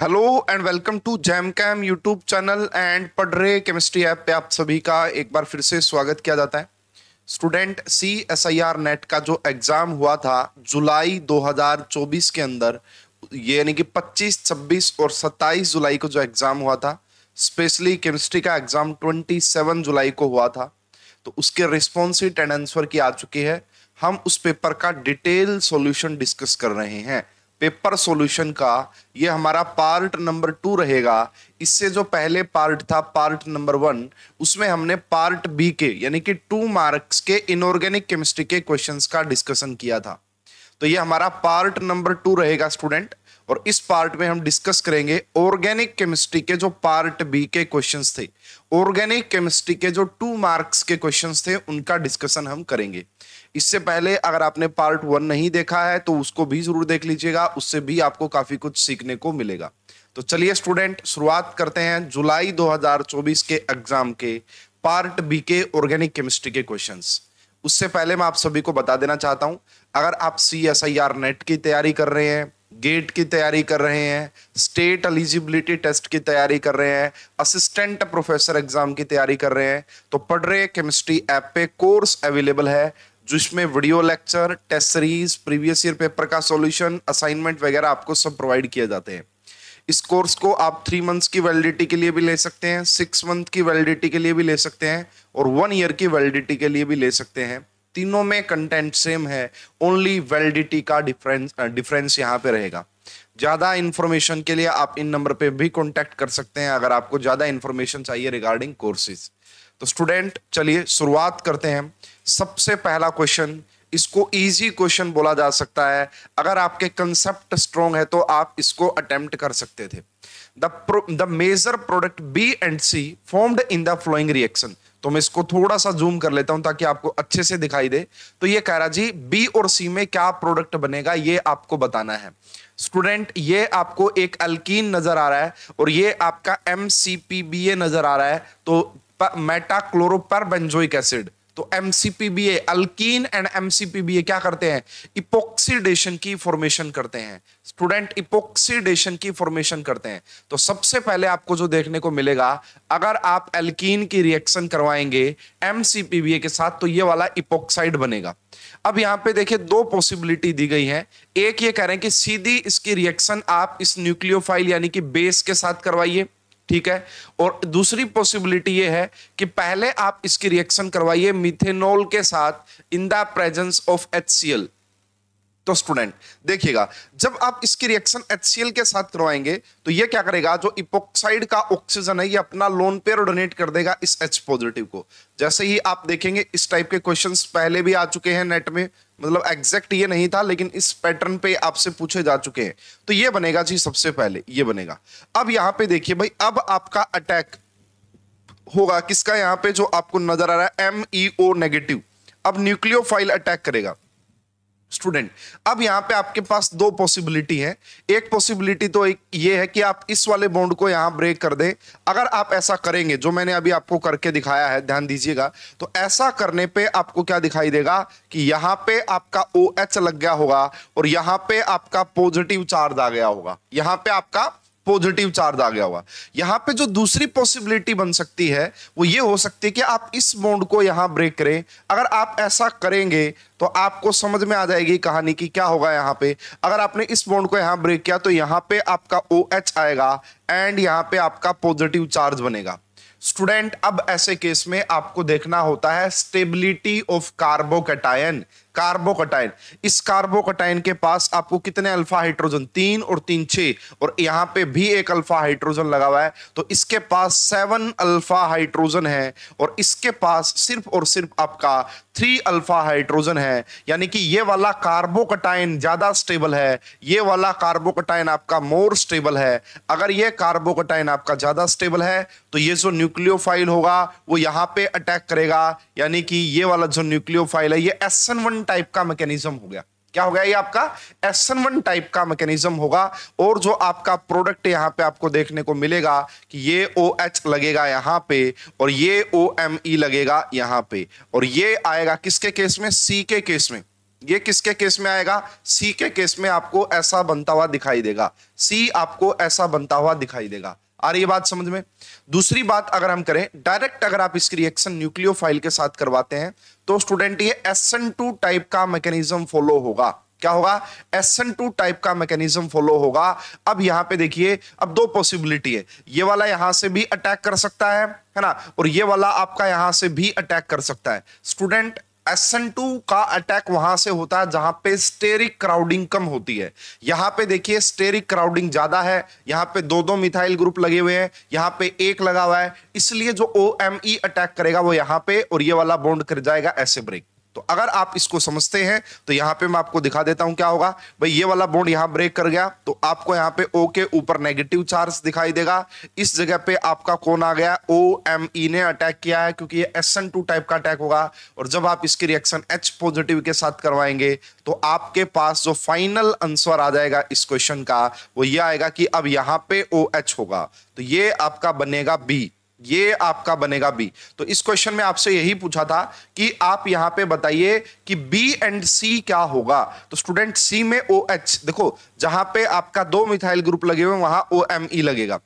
Hello and welcome to jam cam YouTube channel and पढ़ रहे chemistry app पे आप सभी का एक बार फिर से स्वागत किया जाता है student C S I R NET का जो एग्ज़ाम हुआ था जुलाई 2024 के अंदर ये यानी कि 25, 26 और 27 जुलाई को जो एग्ज़ाम हुआ था स्पेशली केमिस्ट्री का एग्ज़ाम 27 जुलाई को हुआ था तो उसके रिस्पॉन्सिट एंड आंसर की आ चुकी है हम उस पेपर का डिटेल सॉल्यूशन डिस्कस कर रहे हैं पेपर सॉल्यूशन का ये हमारा पार्ट नंबर टू रहेगा इससे जो पहले पार्ट था पार्ट नंबर वन उसमें हमने पार्ट बी के यानी कि टू मार्क्स के इनऑर्गेनिक केमिस्ट्री के क्वेश्चंस का डिस्कशन किया था तो ये हमारा पार्ट नंबर टू रहेगा स्टूडेंट और इस पार्ट में हम डिस्कस करेंगे ऑर्गेनिक केमिस्ट्री के जो पार्ट बी के क्वेश्चंस थे ऑर्गेनिक केमिस्ट्री के जो टू मार्क्स के क्वेश्चंस थे उनका डिस्कशन हम करेंगे इससे पहले अगर आपने पार्ट वन नहीं देखा है तो उसको भी जरूर देख लीजिएगा उससे भी आपको काफी कुछ सीखने को मिलेगा तो चलिए स्टूडेंट शुरुआत करते हैं जुलाई 2024 के एग्जाम के पार्ट बी के ऑर्गेनिक केमिस्ट्री के क्वेश्चंस उससे पहले मैं आप सभी को बता देना चाहता हूं अगर आप C S I R NET की तैयारी कर रहे हैं गेट की तैयारी कर रहे हैं स्टेट एलिजिबिलिटी टेस्ट की तैयारी कर रहे हैं असिस्टेंट प्रोफेसर एग्जाम की तैयारी कर रहे हैं तो पढ़ रहे केमिस्ट्री ऐप पे कोर्स अवेलेबल है जिसमें video lecture test series previous year paper का सॉल्यूशन असाइनमेंट वगैरह आपको सब प्रोवाइड किए जाते हैं इस कोर्स को आप थ्री मंथ्स की वैलिडिटी के लिए भी ले सकते हैं सिक्स मंथ की वैलिडिटी के लिए भी ले सकते हैं और वन ईयर की वैलिडिटी के लिए भी ले सकते हैं तीनों में कंटेंट सेम है ओनली वैलिडिटी का डिफरेंस डिफरेंस यहाँ पे रहेगा ज़्यादा इन्फॉर्मेशन के लिए आप इन नंबर पे भी कॉन्टेक्ट कर सकते हैं अगर आपको ज़्यादा इन्फॉर्मेशन चाहिए रिगार्डिंग कोर्सेज तो स्टूडेंट चलिए शुरुआत करते हैं सबसे पहला क्वेश्चन इसको इजी क्वेश्चन बोला जा सकता है अगर आपके कंसेप्ट स्ट्रॉन्ग है तो आप इसको अटेम्प्ट कर सकते थे the major product B and C formed in the following reaction तो मैं इसको थोड़ा सा जूम कर लेता हूं ताकि आपको अच्छे से दिखाई दे तो ये कह रहा जी बी और सी में क्या प्रोडक्ट बनेगा ये आपको बताना है स्टूडेंट ये आपको एक अल्कीन नजर आ रहा है और ये आपका एम नजर आ रहा है तो मेटाक्लोरोपर बेंजोइक एसिड तो एमसीपीबीए अल्कीन एंड एमसीपीबीए क्या करते हैं इपोक्सीडेशन की फॉर्मेशन करते हैं स्टूडेंट इपोक्सीडेशन की फॉर्मेशन करते हैं तो सबसे पहले आपको जो देखने को मिलेगा अगर आप एल्कीन की रिएक्शन करवाएंगे एमसीपीबीए के साथ तो ये वाला इपोक्साइड बनेगा अब यहां पे देखिए दो पॉसिबिलिटी दी गई है एक ये कह रहे हैं कि सीधी इसकी रिएक्शन आप इस न्यूक्लियोफाइल यानी कि बेस के साथ करवाइए ठीक है और दूसरी पॉसिबिलिटी ये है कि पहले आप इसकी रिएक्शन करवाइए मिथेनॉल के साथ in the presence of H तो स्टूडेंट देखिएगा जब आप इसकी रिएक्शन एच के साथ करवाएंगे तो ये क्या करेगा जो इपोक्साइड का ऑक्सीजन है ये अपना लोन पेयर डोनेट कर देगा इस एच पॉजिटिव को जैसे ही आप देखेंगे इस टाइप के क्वेश्चंस पहले भी आ चुके हैं नेट में मतलब एग्जैक्ट ये नहीं था लेकिन इस पैटर्न पे आपसे पूछे जा चुके हैं तो ये बनेगा जी सबसे पहले ये बनेगा अब यहाँ पे देखिए भाई अब आपका अटैक होगा किसका यहाँ पे जो आपको नजर आ रहा है एम नेगेटिव e अब न्यूक्लियोफाइल अटैक करेगा स्टूडेंट अब यहाँ पे आपके पास दो पॉसिबिलिटी है एक पॉसिबिलिटी तो एक ये है कि आप इस वाले बॉन्ड को यहाँ ब्रेक कर दें अगर आप ऐसा करेंगे जो मैंने अभी आपको करके दिखाया है ध्यान दीजिएगा तो ऐसा करने पे आपको क्या दिखाई देगा कि यहाँ पे आपका ओ OH लग गया होगा और यहाँ पे आपका पॉजिटिव चार्ज आ गया होगा यहाँ पे आपका पॉजिटिव चार्ज आ गया हुआ यहां पे जो दूसरी पॉसिबिलिटी बन सकती है वो ये हो सकती है कि आप इस बॉन्ड को यहां ब्रेक करें अगर आप ऐसा करेंगे तो आपको समझ में आ जाएगी कहानी की क्या होगा यहां पे अगर आपने इस बॉन्ड को यहां ब्रेक किया तो यहां पे आपका ओ OH आएगा एंड यहां पे आपका पॉजिटिव चार्ज बनेगा स्टूडेंट अब ऐसे केस में आपको देखना होता है स्टेबिलिटी ऑफ कार्बोकेटायन कार्बोकटाइन इस कार्बोकटाइन के पास आपको कितने अल्फा हाइड्रोजन तीन और तीन छे और यहां पे भी एक अल्फा हाइड्रोजन लगा हुआ है तो इसके पास सेवन अल्फा हाइड्रोजन है और इसके पास सिर्फ और सिर्फ आपका थ्री अल्फा हाइड्रोजन है यानी कि ये वाला कार्बोकटाइन ज़्यादा स्टेबल है ये वाला कार्बोकटाइन आपका मोर स्टेबल है अगर ये कार्बोकटाइन आपका ज़्यादा स्टेबल है तो ये जो न्यूक्लियोफाइल होगा वो यहाँ पे अटैक करेगा यानी कि ये वाला जो न्यूक्लियोफाइल है ये एस टाइप का मैकेनिज्म हो गया क्या होगा ये आपका एस वन टाइप का मैकेनिज्म होगा और जो आपका प्रोडक्ट यहाँ पे आपको देखने को मिलेगा कि ये ओ OH लगेगा यहाँ पे और ये ओ एम ई लगेगा यहाँ पे और ये आएगा किसके केस में सी के केस में ये किसके केस में आएगा सी के केस में आपको ऐसा बनता हुआ दिखाई देगा सी आपको ऐसा बनता हुआ दिखाई देगा आ रही है बात समझ में दूसरी बात अगर हम करें डायरेक्ट अगर आप इसकी रिएक्शन न्यूक्लियोफाइल के साथ करवाते हैं तो स्टूडेंट ये एसन टू टाइप का मैकेनिज्म फॉलो होगा क्या होगा एसन टू टाइप का मैकेनिज्म फॉलो होगा अब यहां पे देखिए अब दो पॉसिबिलिटी है ये वाला यहां से भी अटैक कर सकता है है ना और ये वाला आपका यहां से भी अटैक कर सकता है स्टूडेंट एसन टू का अटैक वहां से होता है जहां पे स्टेरिक क्राउडिंग कम होती है यहां पे देखिए स्टेरिक क्राउडिंग ज्यादा है यहां पे दो दो मिथाइल ग्रुप लगे हुए हैं यहां पे एक लगा हुआ है इसलिए जो ओ एम ई अटैक करेगा वो यहां पे और ये वाला बॉन्ड कर जाएगा ऐसे ब्रेक तो अगर आप इसको समझते हैं तो यहाँ पे मैं आपको दिखा देता हूं क्या होगा भाई ये वाला बोन्ड यहां ब्रेक कर गया तो आपको यहां पे ओ के ऊपर नेगेटिव चार्ज दिखाई देगा इस जगह पे आपका कौन आ गया ओ एम ई ने अटैक किया है क्योंकि ये एस एन टू टाइप का अटैक होगा और जब आप इसकी रिएक्शन एच पॉजिटिव के साथ करवाएंगे तो आपके पास जो फाइनल आंसर आ जाएगा इस क्वेश्चन का वो ये आएगा कि अब यहाँ पे ओ एच होगा तो ये आपका बनेगा बी ये आपका बनेगा बी तो इस क्वेश्चन में आपसे यही पूछा था कि आप यहां पे बताइए कि बी एंड सी क्या होगा तो स्टूडेंट सी में ओ एच देखो जहां पे आपका दो मिथाइल ग्रुप लगे हुए वहां ओ एम ई लगेगा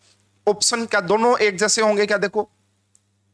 ऑप्शन क्या दोनों एक जैसे होंगे क्या देखो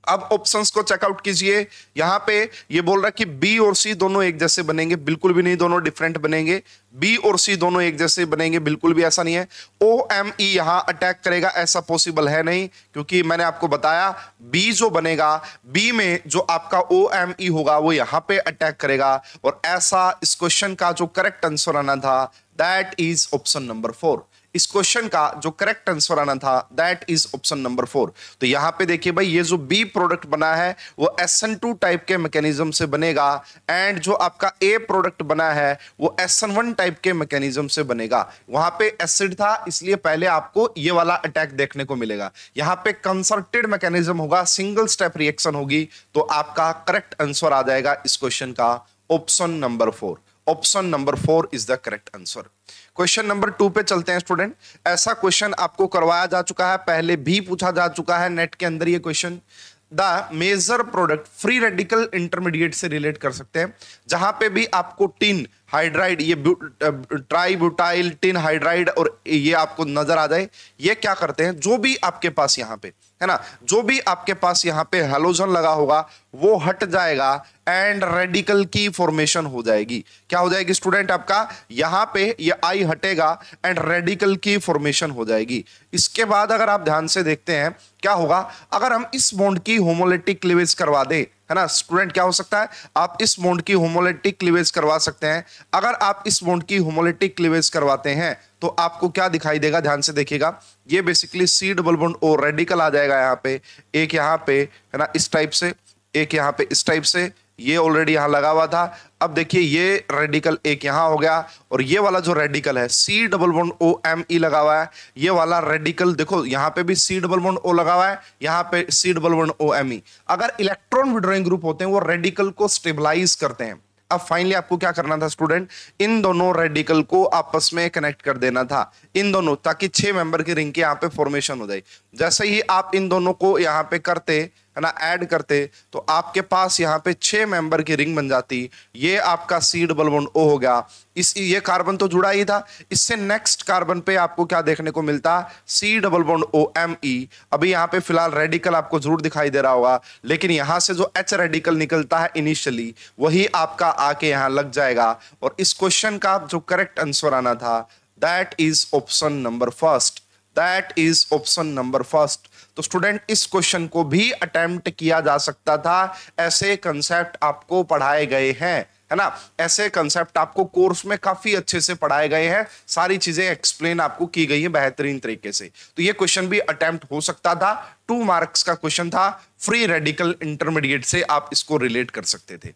अब ऑप्शंस को चेकआउट कीजिए यहां पे ये बोल रहा कि बी और सी दोनों एक जैसे बनेंगे बिल्कुल भी नहीं दोनों डिफरेंट बनेंगे बी और सी दोनों एक जैसे बनेंगे बिल्कुल भी ऐसा नहीं है ओ एम ई यहां अटैक करेगा ऐसा पॉसिबल है नहीं क्योंकि मैंने आपको बताया बी जो बनेगा बी में जो आपका ओ एम ई होगा वो यहां पे अटैक करेगा और ऐसा इस क्वेश्चन का जो करेक्ट आंसर आना था that is option number four इस क्वेश्चन का जो करेक्ट आंसर आना था that is option number four तो यहां पे देखिए भाई ये जो बी प्रोडक्ट बना है वो एस एन टू टाइप के मैकेनिज्म से बनेगा एंड जो आपका ए प्रोडक्ट बना है वो एस एन वन टाइप के मैकेनिज्म से बनेगा वहां पे एसिड था इसलिए पहले आपको ये वाला अटैक देखने को मिलेगा यहां पे कंसर्टेड मैकेनिज्म होगा सिंगल स्टेप रिएक्शन होगी तो आपका करेक्ट आंसर आ जाएगा इस क्वेश्चन का option number four option number four is the correct answer question number two पे चलते हैं स्टूडेंट ऐसा क्वेश्चन आपको करवाया जा चुका है पहले भी पूछा जा चुका है नेट के अंदर ये question the major product free radical intermediate से रिलेट कर सकते हैं जहां पे भी आपको टीन हाइड्राइड ये ट्राइब्यूटाइल टिन हाइड्राइड और ये आपको नजर आ जाए ये क्या करते हैं जो भी आपके पास यहाँ पे है ना जो भी आपके पास यहाँ पे हेलोजन लगा होगा वो हट जाएगा एंड रेडिकल की फॉर्मेशन हो जाएगी क्या हो जाएगी स्टूडेंट आपका यहाँ पे ये यह आई हटेगा एंड रेडिकल की फॉर्मेशन हो जाएगी इसके बाद अगर आप ध्यान से देखते हैं क्या होगा अगर हम इस बॉन्ड की होमोलिटिक क्लिवेज करवा दें है ना स्टूडेंट क्या हो सकता है आप इस बोन्ड की होमोलिटिक क्लीवेज करवा सकते हैं अगर आप इस बोन्ड की होमोलिटिक क्लीवेज करवाते हैं तो आपको क्या दिखाई देगा ध्यान से देखिएगा ये basically C double bond O radical आ जाएगा यहाँ पे एक यहाँ पे है ना इस टाइप से एक यहाँ पे इस टाइप से ये ऑलरेडी यहां लगा हुआ था अब देखिए ये रेडिकल एक यहां हो गया और ये वाला जो रेडिकल है C double bond O M E लगा हुआ है ये वाला रेडिकल देखो यहां पे भी सी डबल बॉन्ड ओ लगा हुआ है यहां पे C double bond O M E अगर इलेक्ट्रॉन विड्रॉइंग ग्रुप होते हैं वो रेडिकल को स्टेबलाइज करते हैं अब फाइनली आपको क्या करना था स्टूडेंट इन दोनों रेडिकल को आपस में कनेक्ट कर देना था इन दोनों ताकि छह मेंबर की रिंग के यहाँ पे फॉर्मेशन हो जाए जैसे ही आप इन दोनों को यहां पे करते है ना ऐड करते तो आपके पास यहाँ पे छह मेंबर की रिंग बन जाती ये आपका सी डबल वन ओ हो गया इस ये कार्बन तो जुड़ा ही था इससे नेक्स्ट कार्बन पे आपको क्या देखने को मिलता C double one O M E अभी यहाँ पे फिलहाल रेडिकल आपको जरूर दिखाई दे रहा होगा लेकिन यहाँ से जो एच रेडिकल निकलता है इनिशियली वही आपका आके यहाँ लग जाएगा और इस क्वेश्चन का जो करेक्ट आंसर आना था that is option number first that is option number first तो स्टूडेंट इस क्वेश्चन को भी अटेम्प्ट किया जा सकता था ऐसे कंसेप्ट आपको पढ़ाए गए हैं है ना ऐसे कंसेप्ट आपको कोर्स में काफी अच्छे से पढ़ाए गए हैं सारी चीजें एक्सप्लेन आपको की गई है बेहतरीन तरीके से तो ये क्वेश्चन भी अटेम्प्ट हो सकता था टू मार्क्स का क्वेश्चन था फ्री रेडिकल इंटरमीडिएट से आप इसको रिलेट कर सकते थे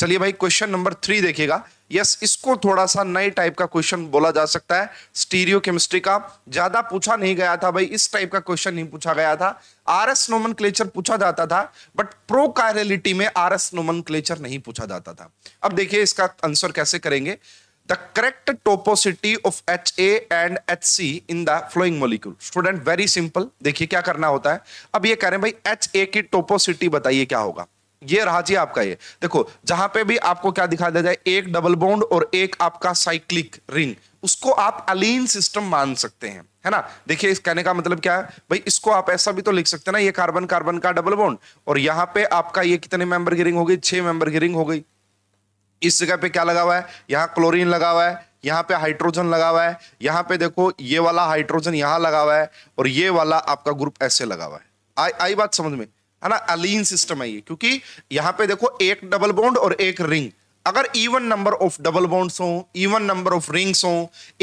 चलिए भाई क्वेश्चन नंबर थ्री देखिएगा यस इसको थोड़ा सा नए टाइप का क्वेश्चन बोला जा सकता है स्टीरियो केमिस्ट्री का ज्यादा पूछा नहीं गया था भाई इस टाइप का क्वेश्चन नहीं पूछा गया था आर एस नोमन क्लेचर पूछा जाता था बट प्रो कायरेलिटी में आर एस नोमन नहीं पूछा जाता था अब देखिए इसका आंसर कैसे करेंगे the topicity of H A and H C in the following molecule student very simple देखिए क्या करना होता है अब ये कह रहे हैं भाई एच ए की टोपोसिटी बताइए क्या होगा ये रहा जी आपका ये देखो जहां पे भी आपको क्या दिखा दिया जाए एक डबल बॉन्ड और एक आपका साइक्लिक रिंग उसको आप अलीन सिस्टम मान सकते हैं है ना देखिए इस कहने का मतलब क्या है भाई इसको आप ऐसा भी तो लिख सकते हैं ना ये कार्बन कार्बन का डबल बॉन्ड और यहां पे आपका ये कितने मेंबर की रिंग हो गई छह मेंबर की रिंग हो गई इस जगह पे क्या लगा हुआ है यहाँ क्लोरीन लगा हुआ है यहाँ पे हाइड्रोजन लगा हुआ है यहाँ पे देखो ये वाला हाइड्रोजन यहाँ लगा हुआ है और ये वाला आपका ग्रुप ऐसे लगा हुआ है आई आई बात समझ में है ना अलीन सिस्टम है ये क्योंकि यहां पे देखो एक डबल बॉन्ड और एक रिंग अगर even number of double bonds हो इवन नंबर ऑफ रिंग्स हो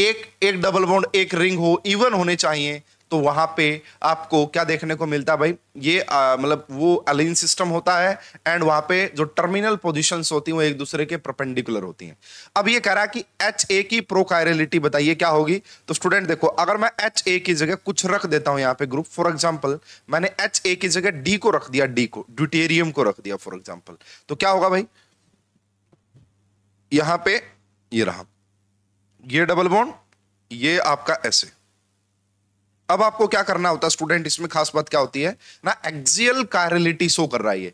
एक एक डबल बॉन्ड एक रिंग हो इवन होने चाहिए तो वहाँ पे आपको क्या देखने को मिलता है भाई ये मतलब वो अलाइन सिस्टम होता है एंड वहाँ पे जो टर्मिनल पोजिशन होती हैं वो एक दूसरे के प्रपेंडिकुलर होती हैं अब ये कह रहा है कि एच ए की प्रोकायरेलिटी बताइए क्या होगी तो स्टूडेंट देखो अगर मैं एच ए की जगह कुछ रख देता हूँ यहाँ पे ग्रुप फॉर एग्जाम्पल मैंने एच ए की जगह डी को रख दिया डी को ड्यूटेरियम को रख दिया फॉर एग्जाम्पल तो क्या होगा भाई यहाँ पे ये रहा ये डबल बॉन्ड ये आपका ऐसे अब आपको क्या करना होता है स्टूडेंट इसमें खास बात क्या होती है ना एक्सियल कारलिटी शो कर रहा है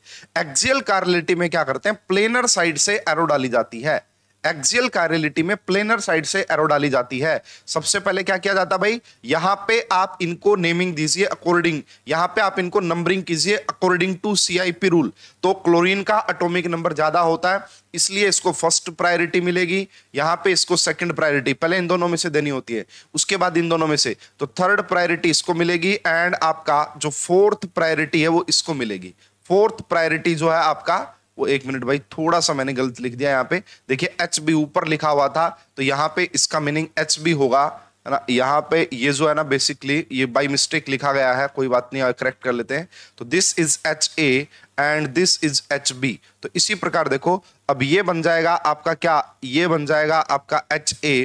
एक्सियल कारलिटी में क्या करते हैं प्लेनर साइड से एरो डाली जाती है एक्सियल कायरेलिटी में प्लेनर साइड से एरो डाली जाती है सबसे पहले क्या किया जाता भाई यहां पे आप इनको नेमिंग दीजिए अकॉर्डिंग यहां पे आप इनको नंबरिंग कीजिए अकॉर्डिंग टू सीआईपी रूल तो क्लोरीन का अटोमिक नंबर ज्यादा होता है इसलिए इसको फर्स्ट प्रायोरिटी मिलेगी यहां पे इसको सेकंड प्रायोरिटी पहले इन दोनों में से देनी होती है उसके बाद इन दोनों में से तो थर्ड प्रायोरिटी इसको मिलेगी एंड आपका जो फोर्थ प्रायोरिटी है वो इसको मिलेगी फोर्थ प्रायोरिटी जो है आपका वो एक मिनट भाई थोड़ा सा मैंने गलत लिख दिया यहाँ पे देखिए एच बी ऊपर लिखा हुआ था तो यहाँ पे इसका मीनिंग एच बी होगा है ना यहाँ पे ये जो है ना बेसिकली ये बाई मिस्टेक लिखा गया है कोई बात नहीं करेक्ट कर लेते हैं तो this is H A and this is H B तो इसी प्रकार देखो अब ये बन जाएगा आपका क्या ये बन जाएगा आपका एच ए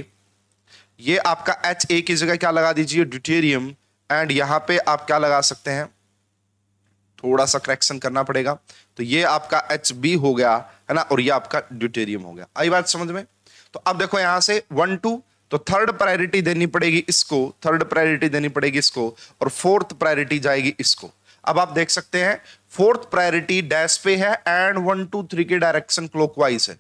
ये आपका एच ए की जगह क्या लगा दीजिए ड्यूटेरियम एंड यहाँ पे आप क्या लगा सकते हैं थोड़ा सा करेक्शन करना पड़ेगा तो ये आपका एच बी हो गया है ना और ये आपका ड्यूटेरियम हो गया आई बात समझ में तो अब देखो यहां से वन टू तो थर्ड प्रायोरिटी देनी पड़ेगी इसको थर्ड प्रायोरिटी देनी पड़ेगी इसको और फोर्थ प्रायोरिटी जाएगी इसको अब आप देख सकते हैं फोर्थ प्रायोरिटी डैश पे है एंड वन टू थ्री के डायरेक्शन क्लॉकवाइज है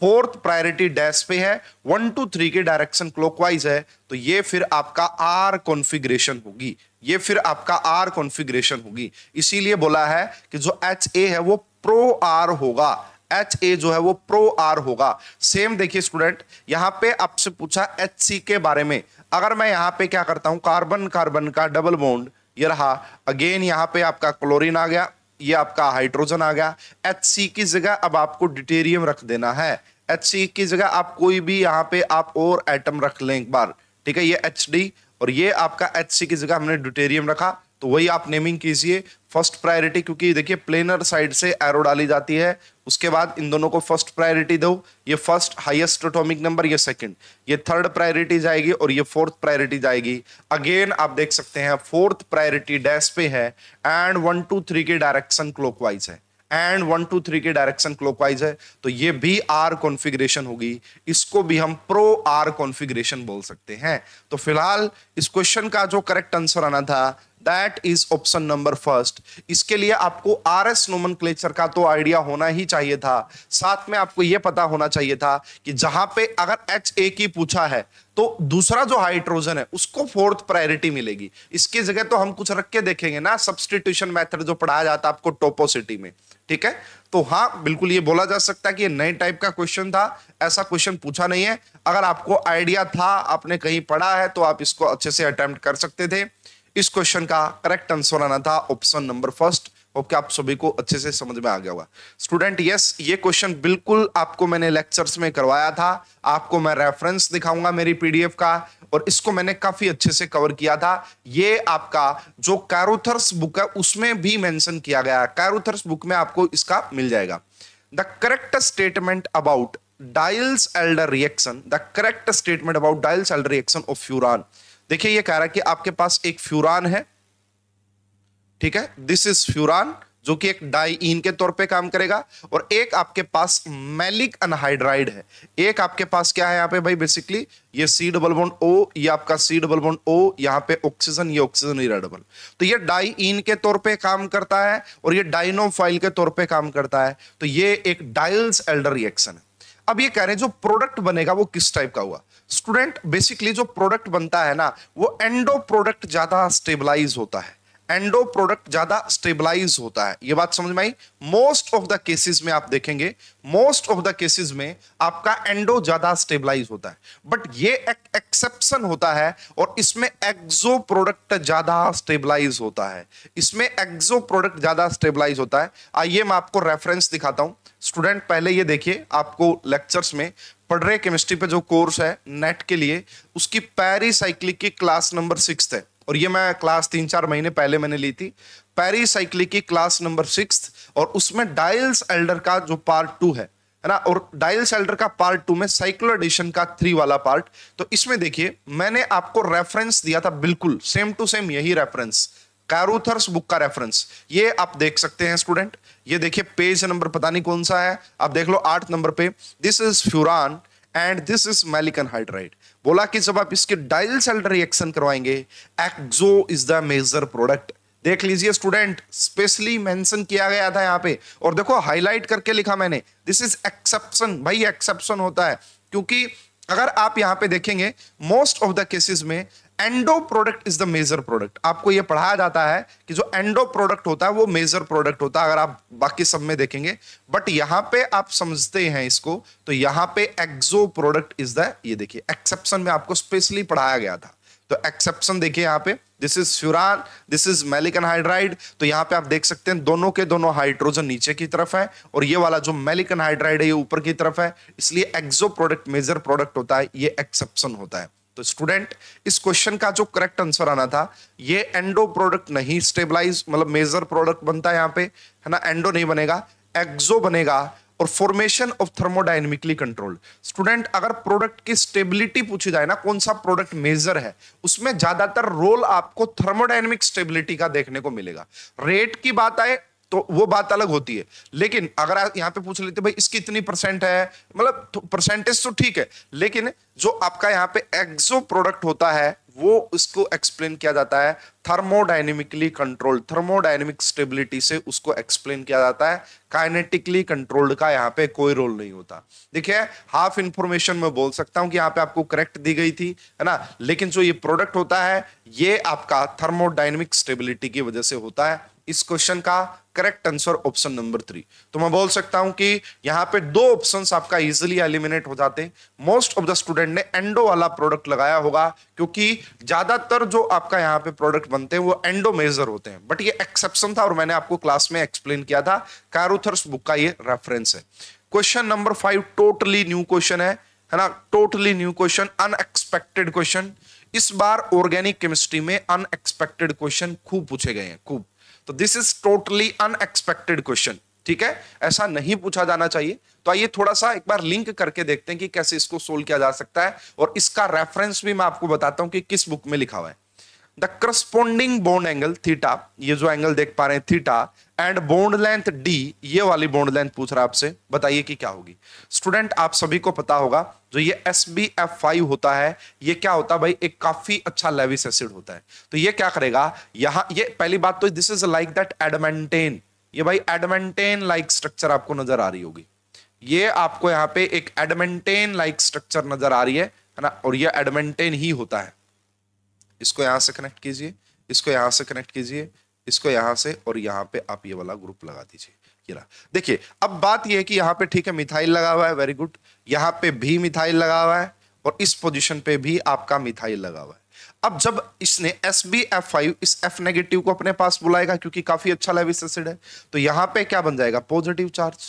फोर्थ प्रायोरिटी डैश पे है वन टू थ्री की डायरेक्शन क्लॉकवाइज है तो ये फिर आपका आर कॉन्फ़िगरेशन होगी ये फिर आपका आर कॉन्फ़िगरेशन होगी इसीलिए बोला है कि जो एच ए है वो प्रो आर होगा एच ए जो है वो प्रो आर होगा सेम देखिए स्टूडेंट यहाँ पे आपसे पूछा एच सी के बारे में अगर मैं यहाँ पे क्या करता हूँ कार्बन कार्बन का डबल बॉन्ड ये रहा अगेन यहाँ पे आपका क्लोरीन आ गया ये आपका हाइड्रोजन आ गया एच सी की जगह अब आपको डिटेरियम रख देना है एच सी की जगह आप कोई भी यहाँ पे आप और एटम रख लें एक बार ठीक है ये एच डी और ये आपका एच सी की जगह हमने ड्यूटेरियम रखा तो वही आप नेमिंग कीजिए फर्स्ट प्रायोरिटी क्योंकि देखिए प्लेनर साइड से एरो डाली जाती है उसके बाद इन दोनों को फर्स्ट प्रायोरिटी दो ये फर्स्ट हाईएस्ट एटॉमिक नंबर ये सेकंड ये थर्ड प्रायोरिटी जाएगी और ये फोर्थ प्रायोरिटी जाएगी अगेन आप देख सकते हैं फोर्थ प्रायोरिटी डैश पे है एंड वन टू थ्री के डायरेक्शन क्लॉकवाइज है एंड वन टू थ्री के डायरेक्शन क्लॉकवाइज है तो ये भी आर कॉन्फ़िगरेशन होगी इसको भी हम प्रो आर कॉन्फ़िगरेशन बोल सकते हैं तो फिलहाल इस क्वेश्चन का जो करेक्ट आंसर आना था that is option number first इसके लिए आपको आर एस नोमन का तो आइडिया होना ही चाहिए था साथ में आपको यह पता होना चाहिए था कि जहां पे अगर एच ए की पूछा है तो दूसरा जो हाइड्रोजन है उसको फोर्थ प्रायोरिटी मिलेगी इसकी जगह तो हम कुछ रख के देखेंगे ना सब्सटीट्यूशन मेथड जो पढ़ाया जाता है आपको टोपोसिटी में ठीक है तो हाँ बिल्कुल ये बोला जा सकता है कि नए टाइप का क्वेश्चन था ऐसा क्वेश्चन पूछा नहीं है अगर आपको आइडिया था आपने कहीं पढ़ा है तो आप इसको अच्छे से अटेम्प्ट कर सकते थे इस क्वेश्चन का करेक्ट आंसर आना था ऑप्शन नंबर फर्स्ट ओके आप सभी को अच्छे से समझ में आ गया होगा स्टूडेंट यस ये क्वेश्चन बिल्कुल आपको मैंने लेक्चर्स में करवाया था आपको मैं रेफरेंस दिखाऊंगा मेरी पीडीएफ का और इसको मैंने काफी अच्छे से कवर किया था ये आपका जो कैरोथर्स बुक है उसमें भी मेंशन किया गया है कैरोथर्स बुक में आपको इसका मिल जाएगा the correct statement about Diels Alder reaction the correct statement about Diels Alder reaction of furan देखिए ये कह रहा है कि आपके पास एक फ्यूरान है ठीक है दिस इज फ्यूरान जो कि एक डाईन के तौर पे काम करेगा और एक आपके पास मैलिक अनहाइड्राइड है एक आपके पास क्या है यहाँ पे भाई बेसिकली ये सी डबल बॉन्ड ओ ये आपका सी डबल बॉन्ड ओ यहाँ पे ऑक्सीजन ये ऑक्सीजन इराडबल तो ये डाईन के तौर पे काम करता है और ये डाइनोफाइल के तौर पे काम करता है तो ये एक डायल्स एल्डर रिएक्शन है अब ये कह रहे हैं जो प्रोडक्ट बनेगा वो किस टाइप का हुआ स्टूडेंट बेसिकली जो प्रोडक्ट बनता है ना वो एंडो प्रोडक्ट ज्यादा स्टेबलाइज होता है एंडो प्रोडक्ट ज्यादा स्टेबलाइज होता है ये बात समझ में आई मोस्ट ऑफ द केसेस में आप देखेंगे मोस्ट ऑफ द केसेस में आपका एंडो ज्यादा स्टेबलाइज होता है बट ये एक एक्सेप्शन होता है और इसमें एक्जो प्रोडक्ट ज्यादा स्टेबलाइज होता है इसमें एक्जो प्रोडक्ट ज्यादा स्टेबलाइज होता है आइए मैं आपको रेफरेंस दिखाता हूं स्टूडेंट पहले ये देखिए आपको लेक्चर्स में पढ़ रहे केमिस्ट्री पे जो कोर्स है नेट के लिए उसकी पैरिसाइक्लिक की क्लास नंबर सिक्स है और ये मैं क्लास तीन चार महीने पहले मैंने ली थी पैरी पैरीसाइक्ली की क्लास नंबर सिक्स और उसमें डायल्स एल्डर का जो पार्ट टू है है ना और डायल्स एल्डर का पार्ट टू में साइक्लो एडिशन का थ्री वाला पार्ट तो इसमें देखिए मैंने आपको रेफरेंस दिया था बिल्कुल सेम टू सेम यही रेफरेंस कैरूथर्स बुक का रेफरेंस ये आप देख सकते हैं स्टूडेंट ये देखिए पेज नंबर पता नहीं कौन सा है आप देख लो आठ नंबर पे this is furan and this is maleic anhydride बोला कि जब आप इसके डाइल सेल रिएक्शन करवाएंगे exo is the major product देख लीजिए स्टूडेंट स्पेशली मेंशन किया गया था यहाँ पे और देखो हाईलाइट करके लिखा मैंने दिस इज एक्सेप्शन भाई एक्सेप्शन होता है क्योंकि अगर आप यहाँ पे देखेंगे मोस्ट ऑफ द केसेस में endo product is the major product आपको यह पढ़ाया जाता है कि जो एंडो प्रोडक्ट होता है वो मेजर प्रोडक्ट होता है अगर आप बाकी सब में देखेंगे बट यहां पे आप समझते हैं इसको तो यहां पे एक्सो प्रोडक्ट इज द ये देखिए एक्सेप्शन में आपको स्पेशली पढ़ाया गया था तो एक्सेप्शन देखिए यहां पे this is furan this is maleic anhydride तो यहां पे आप देख सकते हैं दोनों के दोनों हाइड्रोजन नीचे की तरफ है और ये वाला जो मेलिकन हाइड्राइड है ये ऊपर की तरफ है इसलिए एक्सो प्रोडक्ट मेजर प्रोडक्ट होता है ये एक्सेप्शन होता है तो स्टूडेंट इस क्वेश्चन का जो करेक्ट आंसर आना था ये एंडो प्रोडक्ट नहीं स्टेबलाइज मतलब मेजर प्रोडक्ट बनता है यहाँ पे है ना एंडो नहीं बनेगा एक्सो बनेगा और formation of thermodynamically control student अगर प्रोडक्ट की स्टेबिलिटी पूछी जाए ना कौन सा प्रोडक्ट मेजर है उसमें ज्यादातर रोल आपको थर्मोडाइनमिक स्टेबिलिटी का देखने को मिलेगा रेट की बात आए तो वो बात अलग होती है लेकिन अगर आप यहाँ पे पूछ लेते भाई इसकी इतनी परसेंट है मतलब परसेंटेज तो ठीक है लेकिन जो आपका यहाँ पे एक्सो प्रोडक्ट होता है वो उसको एक्सप्लेन किया जाता है थर्मोडाइनमिकली कंट्रोल थर्मोडाइनमिक स्टेबिलिटी से उसको एक्सप्लेन किया जाता है काइनेटिकली कंट्रोल्ड का यहाँ पे कोई रोल नहीं होता देखिए हाफ इंफॉर्मेशन मैं बोल सकता हूँ कि यहाँ पे आपको करेक्ट दी गई थी है ना लेकिन जो ये प्रोडक्ट होता है ये आपका थर्मोडाइनमिक स्टेबिलिटी की वजह से होता है इस क्वेश्चन का correct answer option number three तो मैं बोल सकता हूं कि यहां पे दो ऑप्शंस आपका इजीली एलिमिनेट हो जाते मोस्ट ऑफ द स्टूडेंट ने एंडो वाला प्रोडक्ट लगाया होगा क्योंकि ज्यादातर जो आपका यहां पे प्रोडक्ट बनते हैं वो एंडो मेजर होते हैं बट ये एक्सेप्शन था और मैंने आपको क्लास में एक्सप्लेन किया था कारूथर्स बुक का ये रेफरेंस है question number five totally new question है है ना totally new question unexpected question इस बार ऑर्गेनिक केमिस्ट्री में अनएक्सपेक्टेड क्वेश्चन खूब पूछे गए हैं खूब तो this is totally unexpected question ठीक है ऐसा नहीं पूछा जाना चाहिए तो आइए थोड़ा सा एक बार लिंक करके देखते हैं कि कैसे इसको सोल्व किया जा सकता है और इसका रेफरेंस भी मैं आपको बताता हूं कि किस बुक में लिखा हुआ है the corresponding bond angle theta ये जो एंगल देख पा रहे हैं theta and bond length D ये वाली बोन्ड लेंथ पूछ रहा है आपसे बताइए कि क्या होगी स्टूडेंट आप सभी को पता होगा जो ये एस बी एफ फाइव होता है ये क्या होता है भाई एक काफी अच्छा लेविस एसिड होता है तो ये क्या करेगा यहाँ ये पहली बात तो this is like that adamantane ये भाई एडमेंटेन लाइक स्ट्रक्चर आपको नजर आ रही होगी ये आपको यहाँ पे एक एडमेंटेन लाइक स्ट्रक्चर नजर आ रही है ना और ये एडमेंटेन ही होता है इसको यहाँ से कनेक्ट कीजिए इसको यहाँ से कनेक्ट कीजिए इसको यहाँ से और यहाँ पे आप ये वाला ग्रुप लगा दीजिए ये रहा देखिए अब बात ये है कि यहाँ पे ठीक है मिथाइल लगा हुआ है वेरी गुड यहाँ पे भी मिथाइल लगा हुआ है और इस पोजिशन पे भी आपका मिथाइल लगा हुआ है अब जब इसने एस बी एफ फाइव इस एफ नेगेटिव को अपने पास बुलाएगा क्योंकि काफी अच्छा लेविस एसिड है तो यहाँ पे क्या बन जाएगा पॉजिटिव चार्ज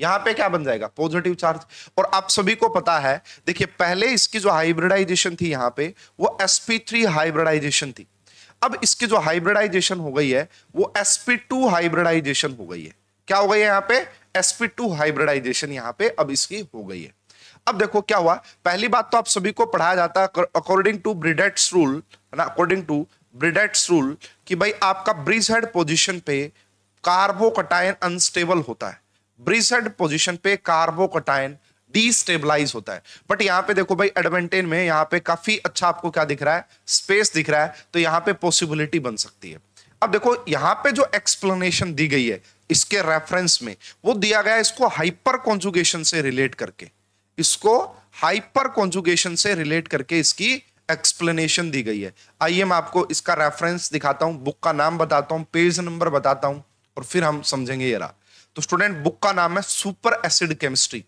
यहां पे क्या बन जाएगा पॉजिटिव चार्ज और आप सभी को पता है देखिए पहले इसकी जो हाइब्रिडाइजेशन थी यहां पे वो sp3 हाइब्रिडाइजेशन थी अब इसकी जो हाइब्रिडाइजेशन हो गई है वो sp2 हाइब्रिडाइजेशन हो गई है क्या हो गई है यहां पे sp2 हाइब्रिडाइजेशन यहां पे अब इसकी हो गई है अब देखो क्या हुआ पहली बात तो आप सभी को पढ़ाया जाता है अकॉर्डिंग टू ब्रिडेट्स रूल है ना अकॉर्डिंग टू ब्रिडेट्स रूल कि भाई आपका ब्रिज हेड पोजिशन पे कार्बोकटाइन अनस्टेबल होता है ब्रिसड पोजिशन पे कार्बोकटाइन डीस्टेबलाइज होता है बट यहाँ पे देखो भाई एडवेंटेन में यहाँ पे काफी अच्छा आपको क्या दिख रहा है स्पेस दिख रहा है तो यहाँ पे पॉसिबिलिटी बन सकती है अब देखो यहाँ पे जो एक्सप्लेनेशन दी गई है इसके रेफरेंस में वो दिया गया इसको हाइपर कॉन्जुगेशन से रिलेट करके इसको हाइपर कॉन्जुगेशन से रिलेट करके इसकी एक्सप्लेनेशन दी गई है आइए मैं आपको इसका रेफरेंस दिखाता हूं बुक का नाम बताता हूं पेज नंबर बताता हूं और फिर हम समझेंगे ये रहा तो स्टूडेंट बुक का नाम है सुपर एसिड केमिस्ट्री